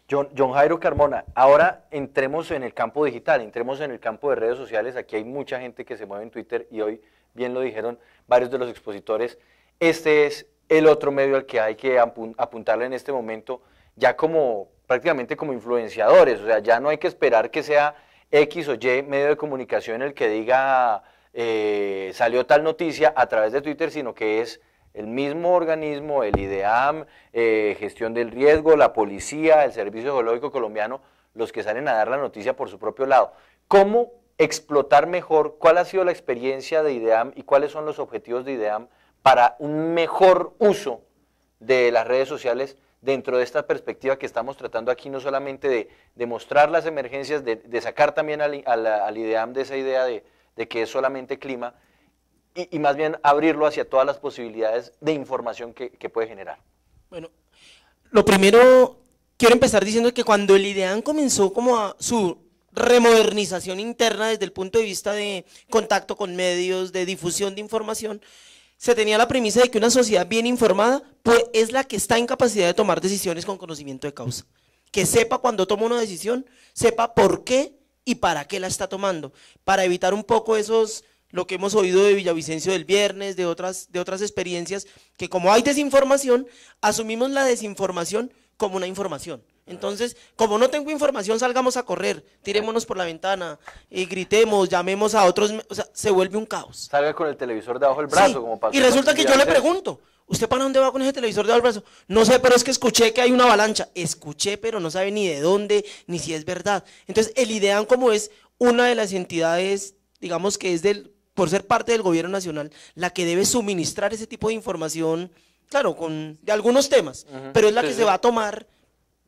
John, John, Jairo Carmona, ahora entremos en el campo digital, entremos en el campo de redes sociales. Aquí hay mucha gente que se mueve en Twitter y hoy, bien lo dijeron varios de los expositores, este es el otro medio al que hay que apuntarle en este momento, ya como prácticamente como influenciadores, o sea, ya no hay que esperar que sea X o Y medio de comunicación el que diga eh, salió tal noticia a través de Twitter, sino que es el mismo organismo, el IDEAM, eh, gestión del riesgo, la policía, el Servicio Geológico Colombiano, los que salen a dar la noticia por su propio lado. ¿Cómo explotar mejor cuál ha sido la experiencia de IDEAM y cuáles son los objetivos de IDEAM para un mejor uso de las redes sociales dentro de esta perspectiva que estamos tratando aquí, no solamente de, mostrar las emergencias, de, sacar también al, IDEAM de esa idea de, que es solamente clima, y, más bien abrirlo hacia todas las posibilidades de información que, puede generar. Bueno, lo primero, quiero empezar diciendo que cuando el IDEAM comenzó como a su remodernización interna desde el punto de vista de contacto con medios, de difusión de información, se tenía la premisa de que una sociedad bien informada pues, es la que está en capacidad de tomar decisiones con conocimiento de causa. Que sepa cuando toma una decisión, sepa por qué y para qué la está tomando. Para evitar un poco esos, lo que hemos oído de Villavicencio del viernes, de otras, de otras experiencias, que como hay desinformación, asumimos la desinformación como una información. Entonces, como no tengo información, salgamos a correr, tirémonos por la ventana y gritemos, llamemos a otros, o sea, se vuelve un caos. Salga con el televisor debajo del brazo, sí, como pasa. Y resulta que yo le pregunto, ¿usted para dónde va con ese televisor debajo del brazo? No sé, pero es que escuché que hay una avalancha. Escuché, pero no sabe ni de dónde, ni si es verdad. Entonces, el IDEAN como es una de las entidades, digamos que es del, por ser parte del gobierno nacional, la que debe suministrar ese tipo de información, claro, con, de algunos temas, pero es la que se va a tomar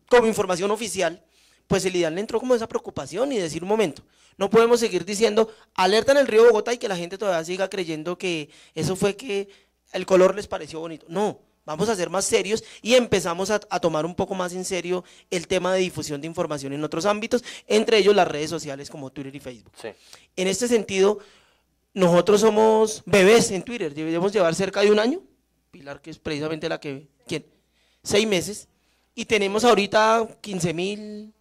como información oficial, pues el ideal le entró como esa preocupación y decir, un momento, no podemos seguir diciendo alerta en el río Bogotá y que la gente todavía siga creyendo que eso fue que el color les pareció bonito. No, vamos a ser más serios y empezamos a, tomar un poco más en serio el tema de difusión de información en otros ámbitos, entre ellos las redes sociales como Twitter y Facebook. En este sentido, nosotros somos bebés en Twitter, debemos llevar cerca de un año. Pilar, que es precisamente la que... ¿Quién? Seis meses y tenemos ahorita 15 mil,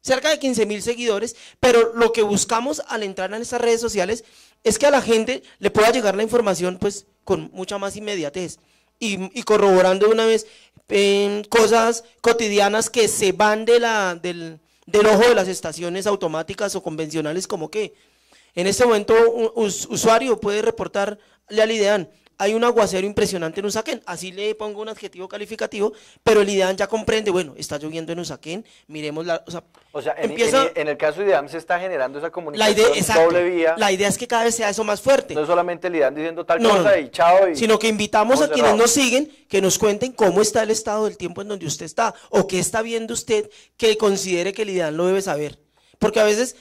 cerca de 15 mil seguidores, pero lo que buscamos al entrar en estas redes sociales es que a la gente le pueda llegar la información pues con mucha más inmediatez y, corroborando una vez cosas cotidianas que se van de la, del, ojo de las estaciones automáticas o convencionales como que en este momento un usuario puede reportar al IDEAN, hay un aguacero impresionante en Usaquén. Así le pongo un adjetivo calificativo, pero el IDEAM ya comprende, bueno, está lloviendo en Usaquén, miremos la... O sea, empieza, en, el caso de Idean se está generando esa comunicación la idea, doble vía. La idea es que cada vez sea eso más fuerte. No es solamente el IDEAM diciendo tal cosa y chao. Y, sino que invitamos a quienes nos siguen que nos cuenten cómo está el estado del tiempo en donde usted está o qué está viendo usted que considere que el IDEAM lo debe saber. Porque a veces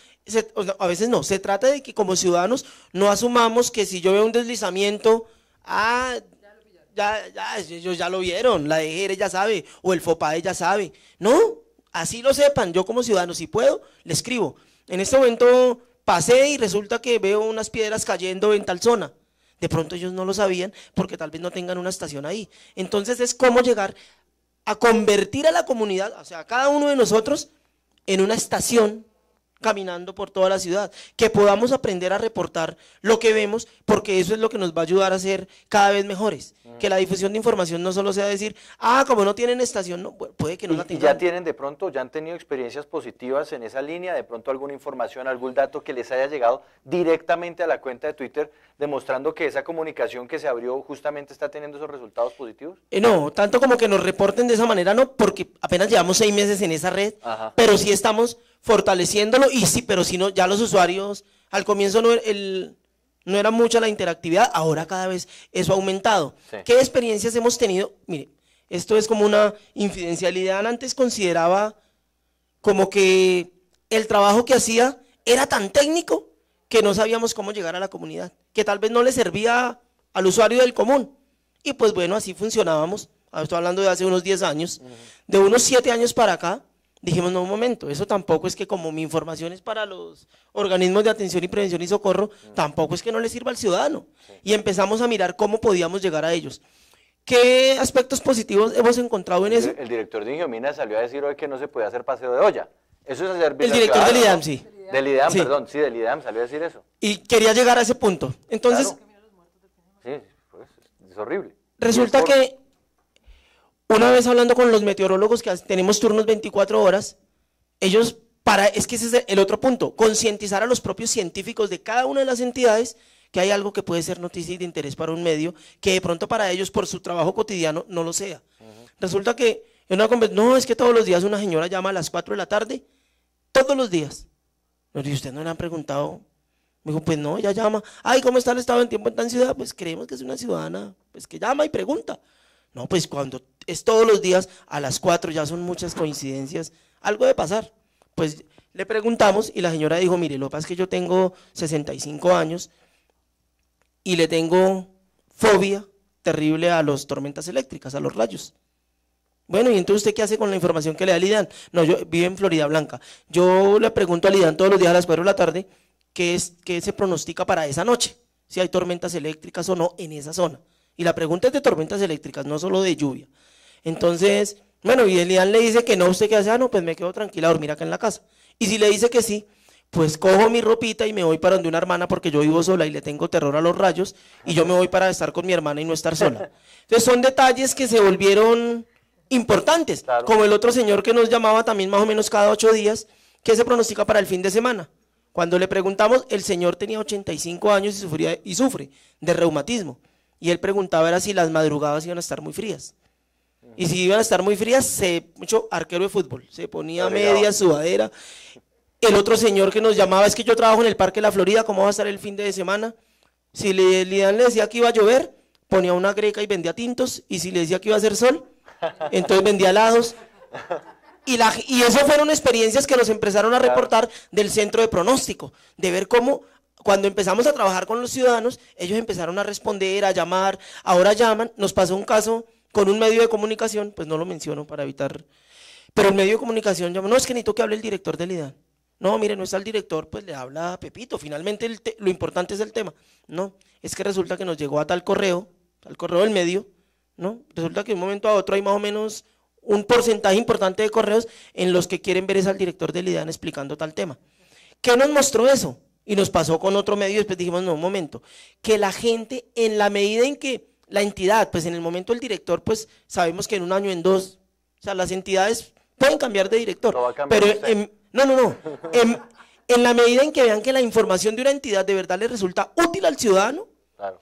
a veces no, se trata de que como ciudadanos no asumamos que si yo veo un deslizamiento Ah, ya, ya, ellos ya lo vieron, la DGR e ya sabe, o el FOPADE ya sabe. No, así lo sepan, yo como ciudadano, si puedo, le escribo. En este momento pasé y resulta que veo unas piedras cayendo en tal zona. De pronto ellos no lo sabían porque tal vez no tengan una estación ahí. Entonces es cómo llegar a convertir a la comunidad, o sea, a cada uno de nosotros, en una estación caminando por toda la ciudad, que podamos aprender a reportar lo que vemos, porque eso es lo que nos va a ayudar a ser cada vez mejores. Que la difusión de información no solo sea decir, ah, como no tienen estación, no, puede que no la tengan. Y ya tienen de pronto, ya han tenido experiencias positivas en esa línea, de pronto alguna información, algún dato que les haya llegado directamente a la cuenta de Twitter, demostrando que esa comunicación que se abrió justamente está teniendo esos resultados positivos. Eh, no, tanto como que nos reporten de esa manera, no, porque apenas llevamos seis meses en esa red, pero sí estamos fortaleciéndolo, y sí, pero si no, ya los usuarios, al comienzo no, el, no era mucha la interactividad, ahora cada vez eso ha aumentado. ¿Qué experiencias hemos tenido? Mire, esto es como una infidencialidad. Antes consideraba como que el trabajo que hacía era tan técnico que no sabíamos cómo llegar a la comunidad, que tal vez no le servía al usuario del común. Y pues bueno, así funcionábamos. Estoy hablando de hace unos 10 años. De unos 7 años para acá, dijimos, no, un momento, eso tampoco es que como mi información es para los organismos de atención y prevención y socorro, mm. tampoco es que no le sirva al ciudadano. Y empezamos a mirar cómo podíamos llegar a ellos. ¿Qué aspectos positivos hemos encontrado en eso? El, director de Ingeomina salió a decir hoy que no se podía hacer paseo de olla. Eso es hacer El director del IDAM, sí. Del IDAM, perdón, sí, del IDAM salió a decir eso. Y quería llegar a ese punto. Entonces... Sí, pues, es horrible. Resulta que una vez hablando con los meteorólogos que tenemos turnos 24 horas, ellos para, es que ese es el otro punto, concientizar a los propios científicos de cada una de las entidades que hay algo que puede ser noticia y de interés para un medio, que de pronto para ellos por su trabajo cotidiano no lo sea. Resulta que en una no, es que todos los días una señora llama a las 4 de la tarde, todos los días. Y usted no le han preguntado, me dijo, pues no, ella llama, ay, ¿cómo está el estado en tiempo en tan ciudad? Pues creemos que es una ciudadana, pues que llama y pregunta. No, pues cuando es todos los días a las 4, ya son muchas coincidencias, algo de pasar. Pues le preguntamos y la señora dijo, mire, lo que pasa es que yo tengo 65 años y le tengo fobia terrible a las tormentas eléctricas, a los rayos. Bueno, ¿y entonces usted qué hace con la información que le da el No, yo vivo en Florida Blanca. Yo le pregunto al Lidán todos los días a las 4 de la tarde qué, es, qué se pronostica para esa noche, si hay tormentas eléctricas o no en esa zona. Y la pregunta es de tormentas eléctricas, no solo de lluvia. Entonces, bueno, y Elian le dice que no, usted qué hace, ah, no, pues me quedo tranquila a dormir acá en la casa. Y si le dice que sí, pues cojo mi ropita y me voy para donde una hermana porque yo vivo sola y le tengo terror a los rayos y yo me voy para estar con mi hermana y no estar sola. Entonces son detalles que se volvieron importantes, como el otro señor que nos llamaba también más o menos cada ocho días, que se pronostica para el fin de semana. Cuando le preguntamos, el señor tenía 85 años y, sufría, y sufre de reumatismo. Y él preguntaba era si las madrugadas iban a estar muy frías. Y si iban a estar muy frías, se, mucho arquero de fútbol, se ponía media sudadera. El otro señor que nos llamaba es que yo trabajo en el Parque de la Florida, ¿cómo va a estar el fin de semana? Si le, le, le decía que iba a llover, ponía una greca y vendía tintos. Y si le decía que iba a hacer sol, entonces vendía helados. Y, la, y eso fueron experiencias que nos empezaron a reportar del centro de pronóstico, de ver cómo cuando empezamos a trabajar con los ciudadanos, ellos empezaron a responder, a llamar, ahora llaman. Nos pasó un caso con un medio de comunicación, pues no lo menciono para evitar, pero el medio de comunicación llamó, no, es que necesito que hable el director del IDAN. No, mire, no está el director, pues le habla a Pepito. Finalmente lo importante es el tema. No, es que resulta que nos llegó a tal correo, al correo del medio, ¿no? Resulta que de un momento a otro hay más o menos un porcentaje importante de correos en los que quieren ver es al director del IDAN explicando tal tema. ¿Qué nos mostró eso? Y nos pasó con otro medio, después dijimos, no, un momento, que la gente, en la medida en que la entidad, pues en el momento el director, pues sabemos que en un año, en dos, o sea, las entidades pueden cambiar de director. No va a cambiar pero en, no, no, no. En, la medida en que vean que la información de una entidad de verdad le resulta útil al ciudadano,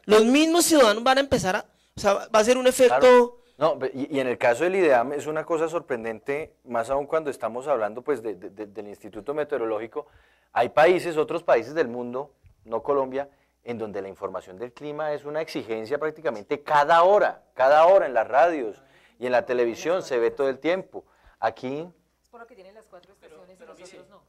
los mismos ciudadanos van a empezar a, o sea, va a ser un efecto no, y, en el caso del IDEAM es una cosa sorprendente, más aún cuando estamos hablando pues del Instituto Meteorológico. Hay países, otros países del mundo, no Colombia, en donde la información del clima es una exigencia prácticamente cada hora, cada hora en las radios y en la televisión se ve todo el tiempo. Aquí... Es por lo que tienen las cuatro estaciones nosotros no.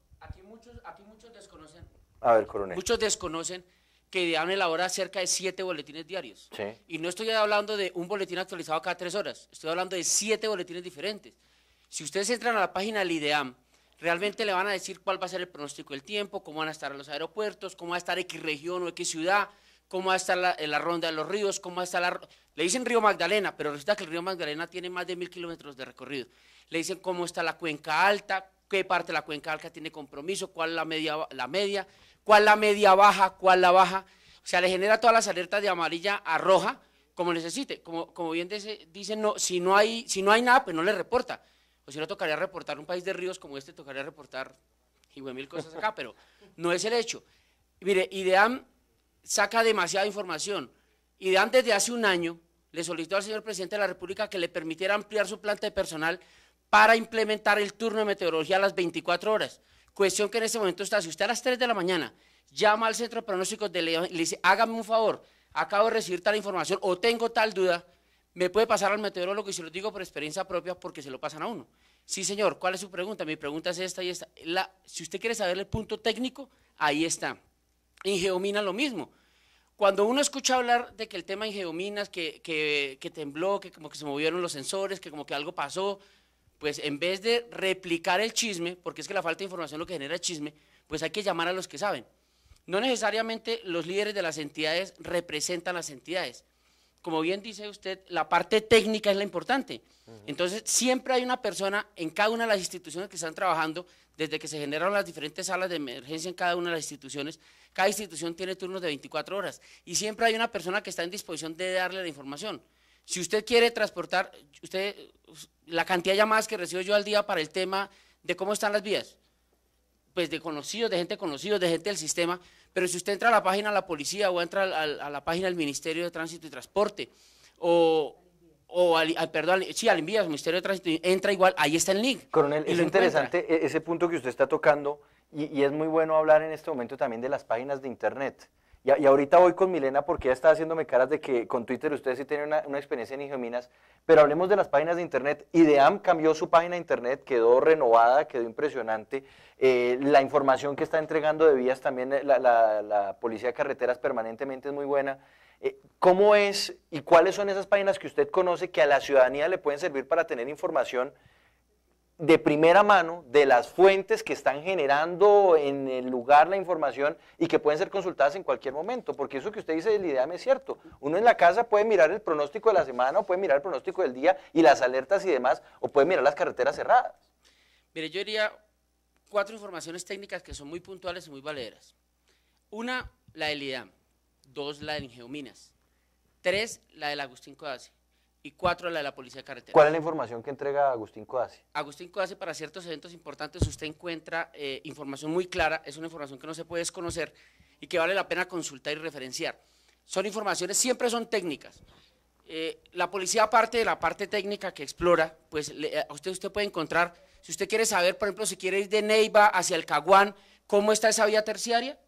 muchos, aquí muchos desconocen. A ver, coronel. Muchos desconocen que han elaborado cerca de siete boletines diarios. Y no estoy hablando de un boletín actualizado cada tres horas, estoy hablando de siete boletines diferentes. Si ustedes entran a la página del IDEAM, realmente le van a decir cuál va a ser el pronóstico del tiempo, cómo van a estar los aeropuertos, cómo va a estar X región o X ciudad, cómo va a estar la, eh, la ronda de los ríos, cómo va a estar la... Le dicen río Magdalena, pero resulta que el río Magdalena tiene más de mil kilómetros de recorrido. Le dicen cómo está la cuenca alta, qué parte de la cuenca alta tiene compromiso, cuál es la media, la media cuál la media baja, cuál la baja. O sea, le genera todas las alertas de amarilla a roja, como necesite. Como, como bien dicen, no, si, no hay, si no hay nada, pues no le reporta. O si no tocaría reportar un país de ríos como este, tocaría reportar y mil cosas acá, pero no es el hecho. Mire, IDEAM saca demasiada información. IDEAM desde hace un año le solicitó al señor presidente de la República que le permitiera ampliar su planta de personal para implementar el turno de meteorología a las 24 horas. Cuestión que en ese momento está, si usted a las 3 de la mañana llama al centro de pronósticos de León y le dice, hágame un favor, acabo de recibir tal información o tengo tal duda, me puede pasar al meteorólogo y se lo digo por experiencia propia porque se lo pasan a uno. Sí, señor, ¿cuál es su pregunta? Mi pregunta es esta y esta. si usted quiere saber el punto técnico, ahí está. En lo mismo. Cuando uno escucha hablar de que el tema en que, que, que tembló, que como que se movieron los sensores, que como que algo pasó, pues en vez de replicar el chisme, porque es que la falta de información lo que genera el chisme, pues hay que llamar a los que saben. No necesariamente los líderes de las entidades representan las entidades. Como bien dice usted, la parte técnica es la importante. Entonces, siempre hay una persona en cada una de las instituciones que están trabajando, desde que se generaron las diferentes salas de emergencia en cada una de las instituciones, cada institución tiene turnos de 24 horas y siempre hay una persona que está en disposición de darle la información. Si usted quiere transportar, usted, la cantidad de llamadas que recibo yo al día para el tema de cómo están las vías, pues de conocidos, de gente conocida, de gente del sistema, pero si usted entra a la página de la policía o entra a, la página del Ministerio de Tránsito y Transporte, o, al, perdón, sí, al envío, Ministerio de Tránsito, entra igual, ahí está el link. Coronel, es interesante e, ese punto que usted está tocando y, es muy bueno hablar en este momento también de las páginas de Internet. Y, ahorita voy con Milena porque ella está haciéndome caras de que con Twitter ustedes sí tienen una, experiencia en Ingeminas. pero hablemos de las páginas de Internet. IDEAM cambió su página de Internet, quedó renovada, quedó impresionante. Eh, la información que está entregando de vías también eh, la, Policía de Carreteras permanentemente es muy buena. Eh, ¿Cómo es y cuáles son esas páginas que usted conoce que a la ciudadanía le pueden servir para tener información? de primera mano de las fuentes que están generando en el lugar la información y que pueden ser consultadas en cualquier momento, porque eso que usted dice del IDEAM es cierto. Uno en la casa puede mirar el pronóstico de la semana o puede mirar el pronóstico del día y las alertas y demás, o puede mirar las carreteras cerradas. Mire, yo diría cuatro informaciones técnicas que son muy puntuales y muy valeras. Una, la del IDEAM. Dos, la del Ingeominas. Tres, la del Agustín Codazzi y cuatro la de la Policía Carretera. ¿Cuál es la información que entrega Agustín Codace? Agustín Codace, para ciertos eventos importantes, usted encuentra eh, información muy clara, es una información que no se puede desconocer y que vale la pena consultar y referenciar. Son informaciones, siempre son técnicas. Eh, la policía, aparte de la parte técnica que explora, pues eh, usted, usted puede encontrar, si usted quiere saber, por ejemplo, si quiere ir de Neiva hacia el Caguán, cómo está esa vía terciaria,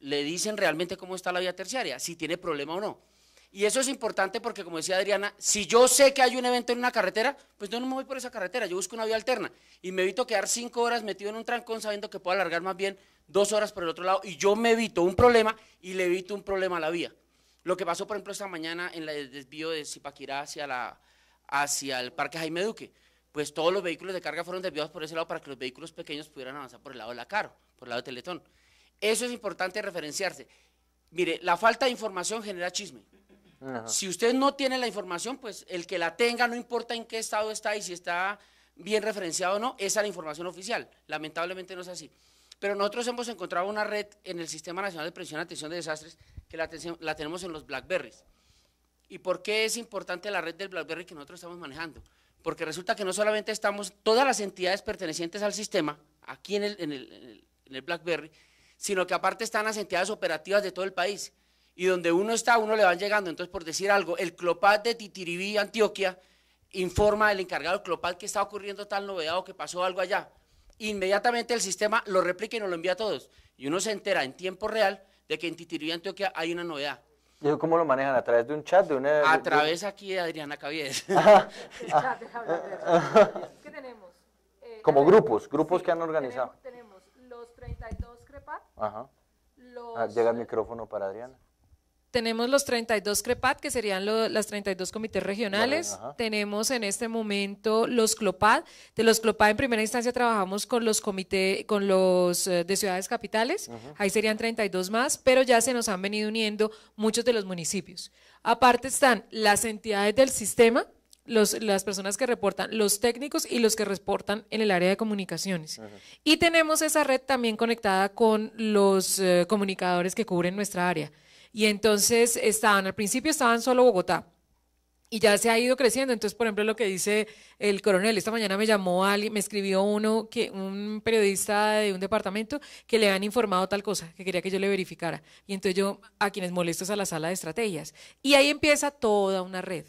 le dicen realmente cómo está la vía terciaria, si tiene problema o no. Y eso es importante porque, como decía Adriana, si yo sé que hay un evento en una carretera, pues no me voy por esa carretera, yo busco una vía alterna. Y me evito quedar cinco horas metido en un trancón sabiendo que puedo alargar más bien dos horas por el otro lado. Y yo me evito un problema y le evito un problema a la vía. Lo que pasó, por ejemplo, esta mañana en el desvío de Zipaquirá hacia, la, hacia el Parque Jaime Duque. Pues todos los vehículos de carga fueron desviados por ese lado para que los vehículos pequeños pudieran avanzar por el lado de la Caro, por el lado de Teletón. Eso es importante referenciarse. Mire, la falta de información genera chisme. Si usted no tiene la información, pues el que la tenga, no importa en qué estado está y si está bien referenciado o no, esa es la información oficial. Lamentablemente no es así. Pero nosotros hemos encontrado una red en el Sistema Nacional de Prevención y Atención de Desastres que la, tenemos en los Blackberries. ¿Y por qué es importante la red del BlackBerry que nosotros estamos manejando? Porque resulta que no solamente estamos todas las entidades pertenecientes al sistema, aquí en el BlackBerry, sino que aparte están las entidades operativas de todo el país y donde uno está, uno le van llegando. Entonces, por decir algo, el Clopat de Titiribí, Antioquia, informa al encargado del Clopat que está ocurriendo tal novedad o que pasó algo allá. Inmediatamente el sistema lo replica y nos lo envía a todos. Y uno se entera en tiempo real de que en Titiribí, Antioquia, hay una novedad. ¿Y cómo lo manejan? ¿A través de un chat? De una, a través aquí de Adriana Caviedes. Ah. ¿Qué tenemos? Eh, Como grupos, grupos que han organizado. Tenemos, los 32 CREPAT. Ajá. Ah, llega el micrófono para Adriana. Tenemos los 32 CREPAT, que serían los las 32 comités regionales. Tenemos en este momento los CLOPAD. De los CLOPAD en primera instancia trabajamos con los comités, con los eh, de ciudades capitales. Ahí serían 32 más, pero ya se nos han venido uniendo muchos de los municipios. Aparte están las entidades del sistema, las personas que reportan, los técnicos y los que reportan en el área de comunicaciones. Y tenemos esa red también conectada con los eh, comunicadores que cubren nuestra área. Y entonces estaban, al principio estaban solo Bogotá. Y ya se ha ido creciendo. Entonces, por ejemplo, lo que dice el coronel, esta mañana me llamó alguien, me escribió uno, que, un periodista de un departamento, que le han informado tal cosa, que quería que yo le verificara. Y entonces yo, a quienes molestos a la sala de estrategias. Y ahí empieza toda una red.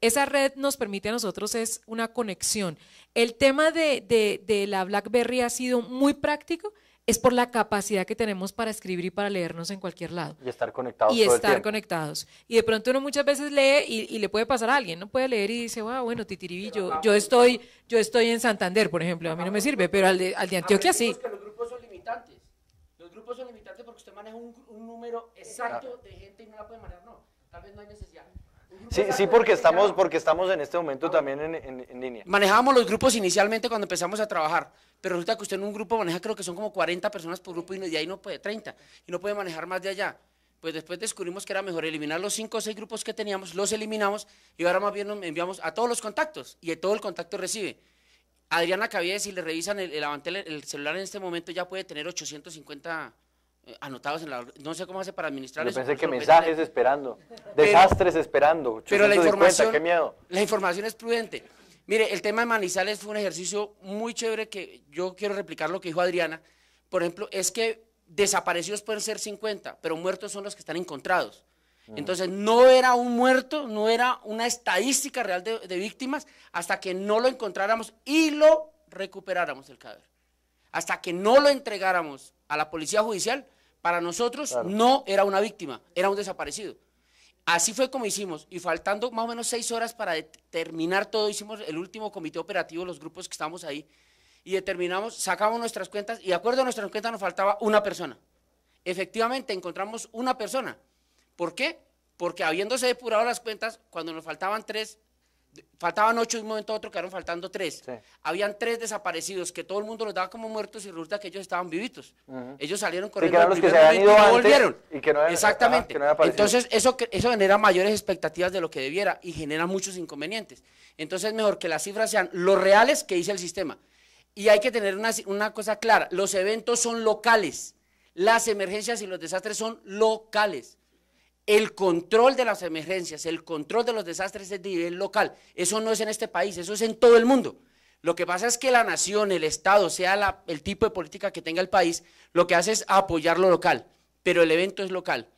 Esa red nos permite a nosotros es una conexión. El tema de la BlackBerry ha sido muy práctico es por la capacidad que tenemos para escribir y para leernos en cualquier lado. Y estar conectados. Y todo estar el tiempo. conectados. Y de pronto uno muchas veces lee y, y, le puede pasar a alguien, no puede leer y dice, wow, bueno, Titiribí, yo, yo, estoy, yo estoy en Santander, por ejemplo, a mí no me sirve, pero al de, al de Antioquia sí. Que los grupos son limitantes. Los grupos son limitantes porque usted maneja un, un número exacto de gente y no la puede manejar, no. Tal vez no hay necesidad. Sí, pues, porque pues, estamos, porque estamos en este momento también en, línea. Manejábamos los grupos inicialmente cuando empezamos a trabajar, pero resulta que usted en un grupo maneja creo que son como 40 personas por grupo y de ahí no puede, 30, y no puede manejar más de allá. Pues después descubrimos que era mejor eliminar los 5 o 6 grupos que teníamos, los eliminamos y ahora más bien nos enviamos a todos los contactos y todo el contacto recibe. Adriana Caviedes, si le revisan el, el, el celular en este momento, ya puede tener 850 eh, anotados en la... No sé cómo hace para administrar Yo pensé que mensajes esperando, desastres esperando. Pero la información, qué miedo. la información es prudente. Mire, el tema de Manizales fue un ejercicio muy chévere que yo quiero replicar lo que dijo Adriana. Por ejemplo, es que desaparecidos pueden ser 50, pero muertos son los que están encontrados. Entonces, no era un muerto, no era una estadística real de, de víctimas hasta que no lo encontráramos y lo recuperáramos el cadáver. Hasta que no lo entregáramos a la policía judicial, para nosotros no era una víctima, era un desaparecido. Así fue como hicimos, y faltando más o menos seis horas para terminar todo, hicimos el último comité operativo, los grupos que estábamos ahí, y determinamos, sacamos nuestras cuentas, y de acuerdo a nuestras cuentas nos faltaba una persona. Efectivamente, encontramos una persona. ¿Por qué? Porque habiéndose depurado las cuentas, cuando nos faltaban tres, faltaban ocho y un momento otro quedaron faltando tres. Habían tres desaparecidos que todo el mundo los daba como muertos y resulta que ellos estaban vivitos. Ellos salieron corriendo sí, que y no volvieron. Exactamente. Entonces eso, eso genera mayores expectativas de lo que debiera y genera muchos inconvenientes. Entonces mejor que las cifras sean los reales que dice el sistema. Y hay que tener una, una cosa clara, los eventos son locales, las emergencias y los desastres son locales el control de las emergencias, el control de los desastres es de nivel local. Eso no es en este país, eso es en todo el mundo. Lo que pasa es que la nación, el Estado, sea el tipo de política que tenga el país, lo que hace es apoyar lo local, pero el evento es local.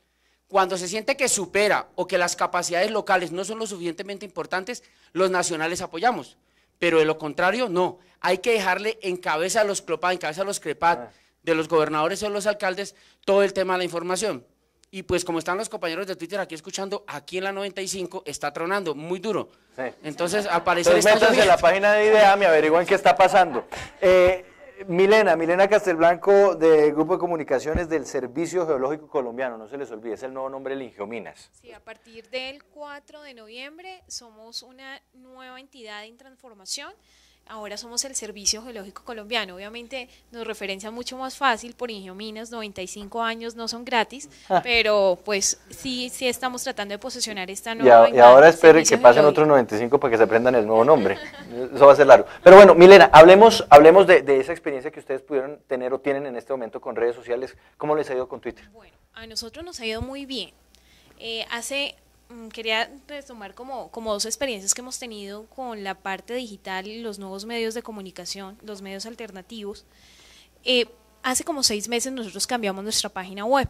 Cuando se siente que supera o que las capacidades locales no son lo suficientemente importantes, los nacionales apoyamos. Pero de lo contrario, no. Hay que dejarle en cabeza a los CLOPAD, en cabeza a los CREPAD, ah. de los gobernadores o los alcaldes, todo el tema de la información. Y pues como están los compañeros de Twitter aquí escuchando, aquí en la 95 está tronando muy duro. Entonces, al parecer Entonces, en la página de idea me averigüen qué está pasando. Eh, Milena, Milena Castelblanco de Grupo de Comunicaciones del Servicio Geológico Colombiano, no se les olvide, es el nuevo nombre de Minas. Sí, a partir del 4 de noviembre somos una nueva entidad en transformación ahora somos el Servicio Geológico Colombiano. Obviamente nos referencia mucho más fácil por Ingeominas. 95 años no son gratis, pero pues sí, sí estamos tratando de posicionar esta nueva. Y, ahora espero que pasen otros 95 para que se aprendan el nuevo nombre. Eso va a ser largo. Pero bueno, Milena, hablemos, hablemos de, esa experiencia que ustedes pudieron tener o tienen en este momento con redes sociales. ¿Cómo les ha ido con Twitter? Bueno, a nosotros nos ha ido muy bien. Eh, hace Mm, quería retomar como, como dos experiencias que hemos tenido con la parte digital y los nuevos medios de comunicación, los medios alternativos. Eh, hace como seis meses nosotros cambiamos nuestra página web.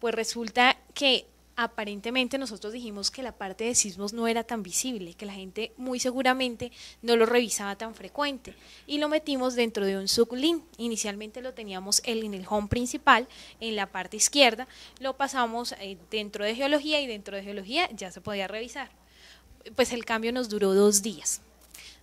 Pues resulta que aparentemente nosotros dijimos que la parte de sismos no era tan visible, que la gente muy seguramente no lo revisaba tan frecuente y lo metimos dentro de un sublink. Inicialmente lo teníamos en el home principal, en la parte izquierda, lo pasamos eh, dentro de geología y dentro de geología ya se podía revisar. Pues el cambio nos duró dos días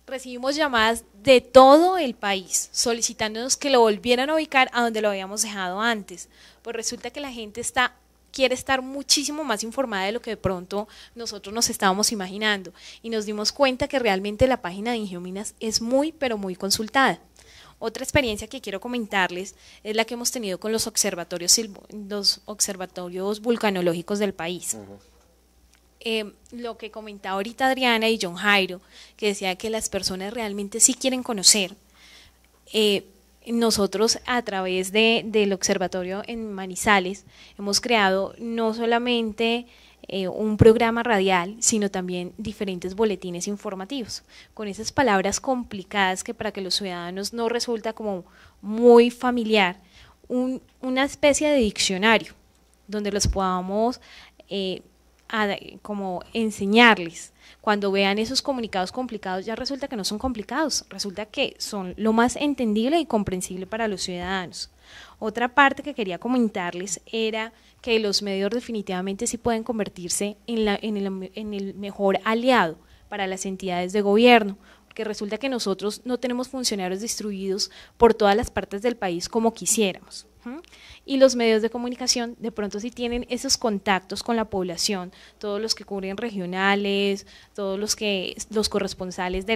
recibimos llamadas de todo el país solicitándonos que lo volvieran a ubicar a donde lo habíamos dejado antes. Pues resulta que la gente está quiere estar muchísimo más informada de lo que de pronto nosotros nos estábamos imaginando y nos dimos cuenta que realmente la página de Ingeominas es muy, pero muy consultada. Otra experiencia que quiero comentarles es la que hemos tenido con los observatorios, observatorios vulcanológicos del país. Eh, lo que comentaba ahorita Adriana y John Jairo, que decía que las personas realmente sí quieren conocer, eh, nosotros a través del observatorio en Manizales hemos creado no solamente eh, un programa radial, sino también diferentes boletines informativos, con esas palabras complicadas que para que los ciudadanos no resulta como muy familiar, una especie de diccionario donde los podamos eh, como enseñarles cuando vean esos comunicados complicados, ya resulta que no son complicados, resulta que son lo más entendible y comprensible para los ciudadanos. Otra parte que quería comentarles era que los medios definitivamente sí pueden convertirse en, el, el mejor aliado para las entidades de gobierno porque resulta que nosotros no tenemos funcionarios distribuidos por todas las partes del país como quisiéramos. Y los medios de comunicación, de pronto si tienen esos contactos con la población, todos los que cubren regionales, todos los que los corresponsales de,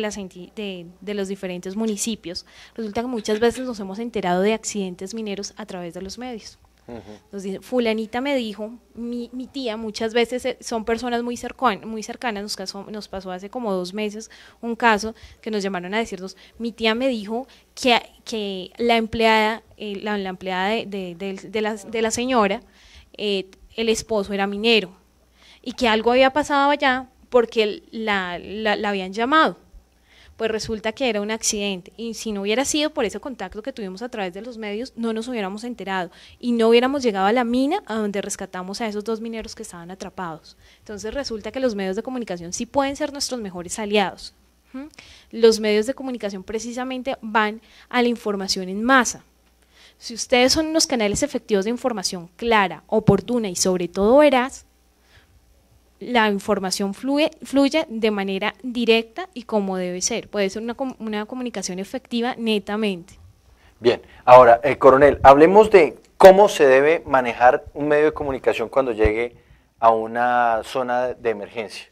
de los diferentes municipios, resulta que muchas veces nos hemos enterado de accidentes mineros a través de los medios fulanita me dijo, mi, tía muchas veces eh, son personas muy, muy cercanas, nos, nos pasó hace como dos meses un caso que nos llamaron a decirnos, mi tía me dijo que, que la empleada, eh, la, empleada de, la, señora, eh, el esposo era minero y que algo había pasado allá porque la, la habían llamado pues resulta que era un accidente. Y si no hubiera sido por ese contacto que tuvimos a través de los medios, no nos hubiéramos enterado y no hubiéramos llegado a la mina a donde rescatamos a esos dos mineros que estaban atrapados. Entonces resulta que los medios de comunicación sí pueden ser nuestros mejores aliados. Los medios de comunicación precisamente van a la información en masa. Si ustedes son unos canales efectivos de información clara, oportuna y sobre todo veraz, la información fluye, de manera directa y como debe ser. Puede ser una, comunicación efectiva netamente. Bien, ahora, eh, coronel, hablemos de cómo se debe manejar un medio de comunicación cuando llegue a una zona de emergencia.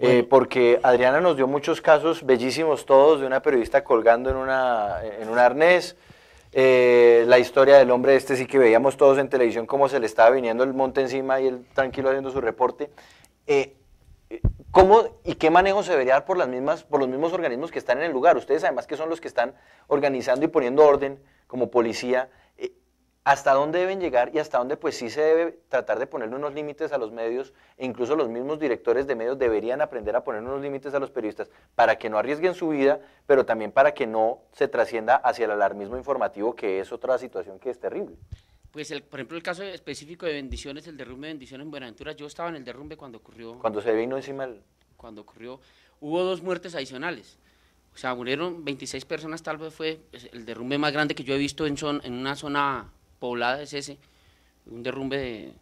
Eh, porque Adriana nos dio muchos casos bellísimos todos de una periodista colgando en, una, en un arnés, eh, la historia del hombre este sí que veíamos todos en televisión cómo se le estaba viniendo el monte encima y él tranquilo haciendo su reporte. Eh, ¿Cómo y qué manejo se debería dar por, las mismas, por los mismos organismos que están en el lugar? Ustedes además que son los que están organizando y poniendo orden como policía, eh, ¿hasta dónde deben llegar y hasta dónde pues sí se debe tratar de ponerle unos límites a los medios e incluso los mismos directores de medios deberían aprender a poner unos límites a los periodistas para que no arriesguen su vida, pero también para que no se trascienda hacia el alarmismo informativo, que es otra situación que es terrible? Pues, el, por ejemplo, el caso específico de bendiciones, el derrumbe de bendiciones en Buenaventura, yo estaba en el derrumbe cuando ocurrió. Cuando se vino encima el... Cuando ocurrió, hubo dos muertes adicionales. O sea, murieron 26 personas, tal vez fue pues, el derrumbe más grande que yo he visto en, en una zona poblada, es ese. Un derrumbe de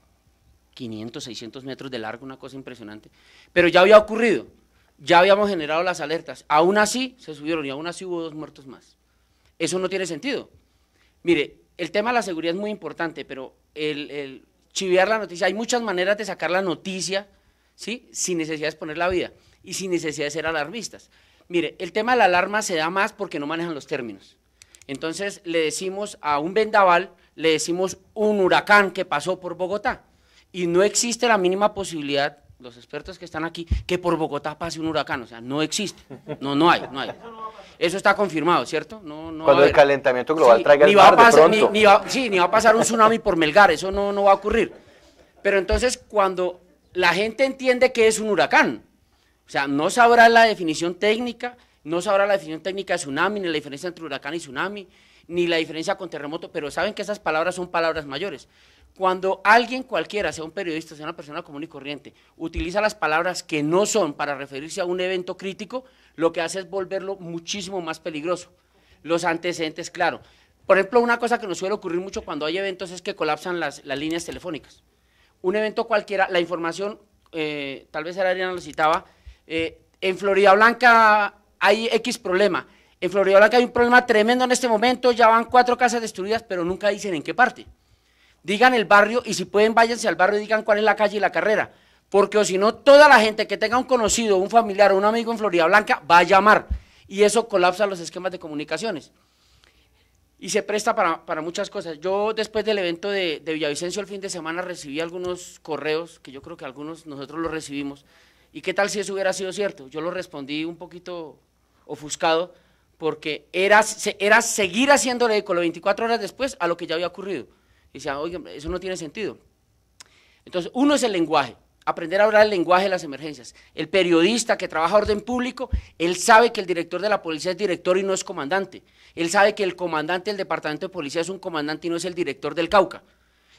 500, 600 metros de largo, una cosa impresionante. Pero ya había ocurrido, ya habíamos generado las alertas. Aún así se subieron y aún así hubo dos muertos más. Eso no tiene sentido. Mire, el tema de la seguridad es muy importante, pero el, chiviar la noticia, hay muchas maneras de sacar la noticia, ¿sí? Sin necesidad de exponer la vida y sin necesidad de ser alarmistas. Mire, el tema de la alarma se da más porque no manejan los términos. Entonces le decimos a un vendaval, le decimos un huracán que pasó por Bogotá. Y no existe la mínima posibilidad, los expertos que están aquí, que por Bogotá pase un huracán. O sea, no existe. No, no hay, no hay. Eso está confirmado, ¿cierto? No, no Cuando el calentamiento global traiga el de Ni, sí, ni va a pasar un tsunami por Melgar, eso no, no va a ocurrir. Pero entonces cuando la gente entiende que es un huracán, o sea, no sabrá la definición técnica, no sabrá la definición técnica de tsunami, ni la diferencia entre huracán y tsunami, ni la diferencia con terremoto, pero saben que esas palabras son palabras mayores. Cuando alguien cualquiera, sea un periodista, sea una persona común y corriente, utiliza las palabras que no son para referirse a un evento crítico, lo que hace es volverlo muchísimo más peligroso. Los antecedentes, claro. Por ejemplo, una cosa que nos suele ocurrir mucho cuando hay eventos es que colapsan las, líneas telefónicas. Un evento cualquiera, la información, eh, tal vez Ariana lo citaba, eh, en Florida Blanca hay X problema. En Florida Blanca hay un problema tremendo en este momento, ya van cuatro casas destruidas, pero nunca dicen en qué parte digan el barrio y si pueden váyanse al barrio y digan cuál es la calle y la carrera. Porque o si no, toda la gente que tenga un conocido, un familiar o un amigo en Florida Blanca va a llamar. Y eso colapsa los esquemas de comunicaciones. Y se presta para, muchas cosas. Yo después del evento de, Villavicencio el fin de semana recibí algunos correos, que yo creo que algunos nosotros los recibimos. ¿Y qué tal si eso hubiera sido cierto? Yo lo respondí un poquito ofuscado, porque era, era seguir haciéndole eco 24 horas después a lo que ya había ocurrido. Y oye, eso no tiene sentido. Entonces, uno es el lenguaje, aprender a hablar el lenguaje de las emergencias. El periodista que trabaja orden público, él sabe que el director de la policía es director y no es comandante. Él sabe que el comandante del departamento de policía es un comandante y no es el director del Cauca.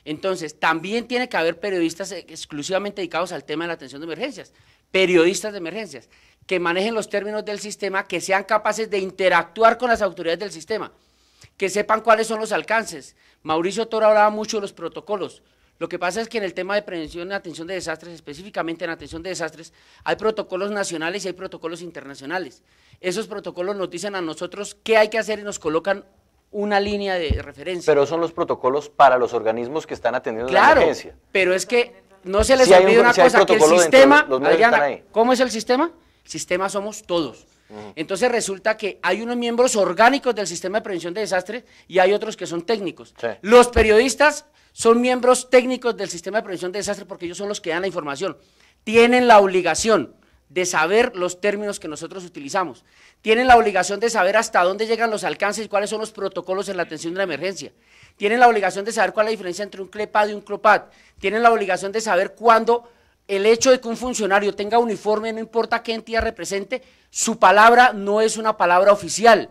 Entonces, también tiene que haber periodistas e-, exclusivamente dedicados al tema de la atención de emergencias, periodistas de emergencias, que manejen los términos del sistema, que sean capaces de interactuar con las autoridades del sistema que sepan cuáles son los alcances. Mauricio Toro hablaba mucho de los protocolos. Lo que pasa es que en el tema de prevención y atención de desastres, específicamente en atención de desastres, hay protocolos nacionales y hay protocolos internacionales. Esos protocolos nos dicen a nosotros qué hay que hacer y nos colocan una línea de referencia. Pero son los protocolos para los organismos que están atendiendo la emergencia. Pero es que no se les olvida olvide una cosa, que el sistema, ¿cómo es el sistema? El sistema somos todos. Entonces resulta que hay unos miembros orgánicos del sistema de prevención de desastres y hay otros que son técnicos. Los periodistas son miembros técnicos del sistema de prevención de desastres porque ellos son los que dan la información. Tienen la obligación de saber los términos que nosotros utilizamos. Tienen la obligación de saber hasta dónde llegan los alcances y cuáles son los protocolos en la atención de la emergencia. Tienen la obligación de saber cuál es la diferencia entre un CLEPAD y un CLOPAD. Tienen la obligación de saber cuándo el hecho de que un funcionario tenga uniforme, no importa qué entidad represente, su palabra no es una palabra oficial.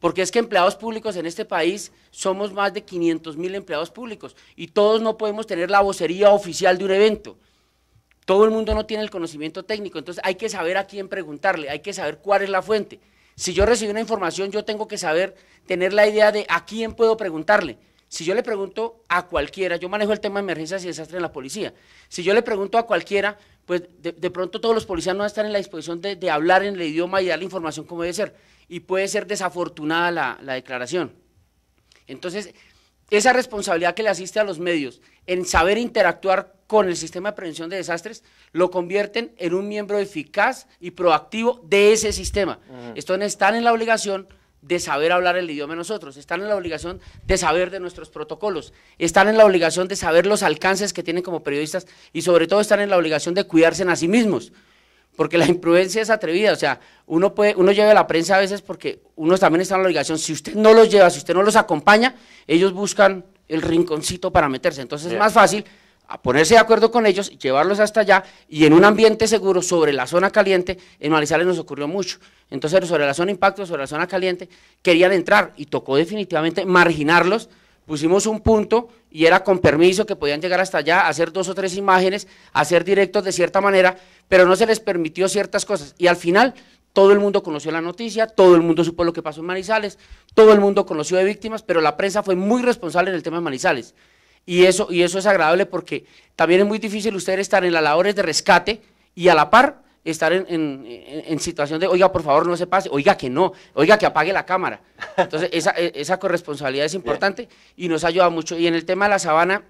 Porque es que empleados públicos en este país somos más de 500 mil empleados públicos y todos no podemos tener la vocería oficial de un evento. Todo el mundo no tiene el conocimiento técnico, entonces hay que saber a quién preguntarle, hay que saber cuál es la fuente. Si yo recibo una información, yo tengo que saber, tener la idea de a quién puedo preguntarle. Si yo le pregunto a cualquiera, yo manejo el tema de emergencias y desastres en la policía, si yo le pregunto a cualquiera, pues de, pronto todos los policías no van a estar en la disposición de, hablar en el idioma y dar la información como debe ser. Y puede ser desafortunada la, declaración. Entonces, esa responsabilidad que le asiste a los medios en saber interactuar con el sistema de prevención de desastres, lo convierten en un miembro eficaz y proactivo de ese sistema. están en la obligación de saber hablar el idioma nosotros, están en la obligación de saber de nuestros protocolos, están en la obligación de saber los alcances que tienen como periodistas y sobre todo están en la obligación de cuidarse a sí mismos, porque la imprudencia es atrevida, o sea, uno puede, uno lleva a la prensa a veces porque unos también están en la obligación, si usted no los lleva, si usted no los acompaña, ellos buscan el rinconcito para meterse, entonces es más fácil a ponerse de acuerdo con ellos, llevarlos hasta allá y en un ambiente seguro sobre la zona caliente, en Manizales nos ocurrió mucho. Entonces, sobre la zona impacto, sobre la zona caliente, querían entrar y tocó definitivamente marginarlos. Pusimos un punto y era con permiso que podían llegar hasta allá, hacer dos o tres imágenes, hacer directos de cierta manera, pero no se les permitió ciertas cosas. Y al final todo el mundo conoció la noticia, todo el mundo supo lo que pasó en Manizales, todo el mundo conoció de víctimas, pero la prensa fue muy responsable en el tema de Manizales. Y eso, y eso es agradable porque también es muy difícil ustedes estar en las labores de rescate y a la par estar en, situación de, oiga, por favor, no se pase, oiga, que no, oiga, que apague la cámara. Entonces, esa, e, esa corresponsabilidad es importante y nos ayuda mucho. Y en el tema de la sabana,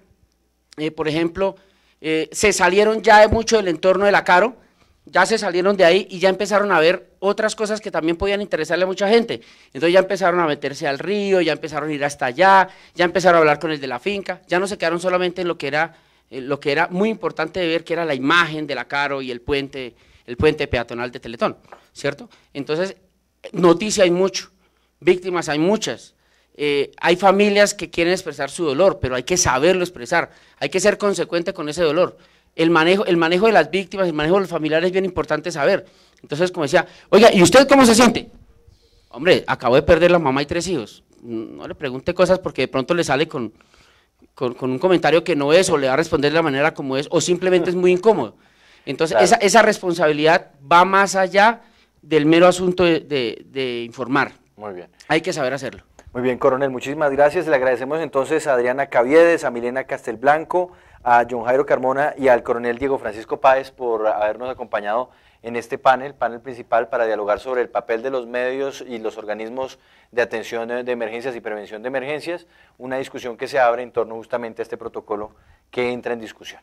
eh, por ejemplo, eh, se salieron ya de mucho del entorno de la Caro, ya se salieron de ahí y ya empezaron a ver otras cosas que también podían interesarle a mucha gente. Entonces ya empezaron a meterse al río, ya empezaron a ir hasta allá, ya empezaron a hablar con el de la finca, ya no se quedaron solamente en lo que era, eh, lo que era muy importante de ver, que era la imagen de la Caro y el puente, el puente peatonal de Teletón, ¿cierto? Entonces, noticia hay mucho, víctimas hay muchas. Eh, hay familias que quieren expresar su dolor, pero hay que saberlo expresar, hay que ser consecuente con ese dolor el manejo, el manejo de las víctimas, el manejo de los familiares es bien importante saber. Entonces, como decía, oiga, ¿y usted cómo se siente? Hombre, acabo de perder la mamá y tres hijos. No le pregunte cosas porque de pronto le sale con, con, un comentario que no es o le va a responder de la manera como es o simplemente es muy incómodo. Entonces, esa, esa, responsabilidad va más allá del mero asunto de, de informar. Muy bien. Hay que saber hacerlo. Muy bien, coronel, muchísimas gracias. Le agradecemos entonces a Adriana Caviedes, a Milena Castelblanco, a John Jairo Carmona y al coronel Diego Francisco Páez por habernos acompañado en este panel, panel principal, para dialogar sobre el papel de los medios y los organismos de atención de emergencias y prevención de emergencias, una discusión que se abre en torno justamente a este protocolo que entra en discusión.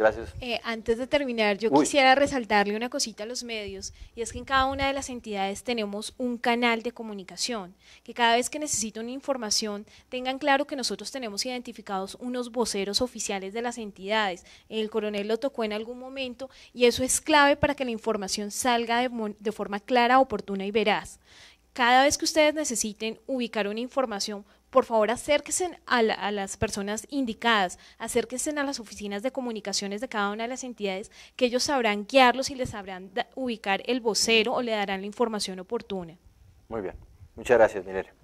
Gracias. Eh, antes de terminar, yo quisiera resaltarle una cosita a los medios, y es que en cada una de las entidades tenemos un canal de comunicación, que cada vez que necesiten información tengan claro que nosotros tenemos identificados unos voceros oficiales de las entidades. El coronel lo tocó en algún momento y eso es clave para que la información salga de forma clara, oportuna y veraz. Cada vez que ustedes necesiten ubicar una información, por favor acérquense a, las personas indicadas, acérquense a las oficinas de comunicaciones de cada una de las entidades, que ellos sabrán guiarlos y les sabrán ubicar el vocero o le darán la información oportuna. Muy bien, muchas gracias, Mireia.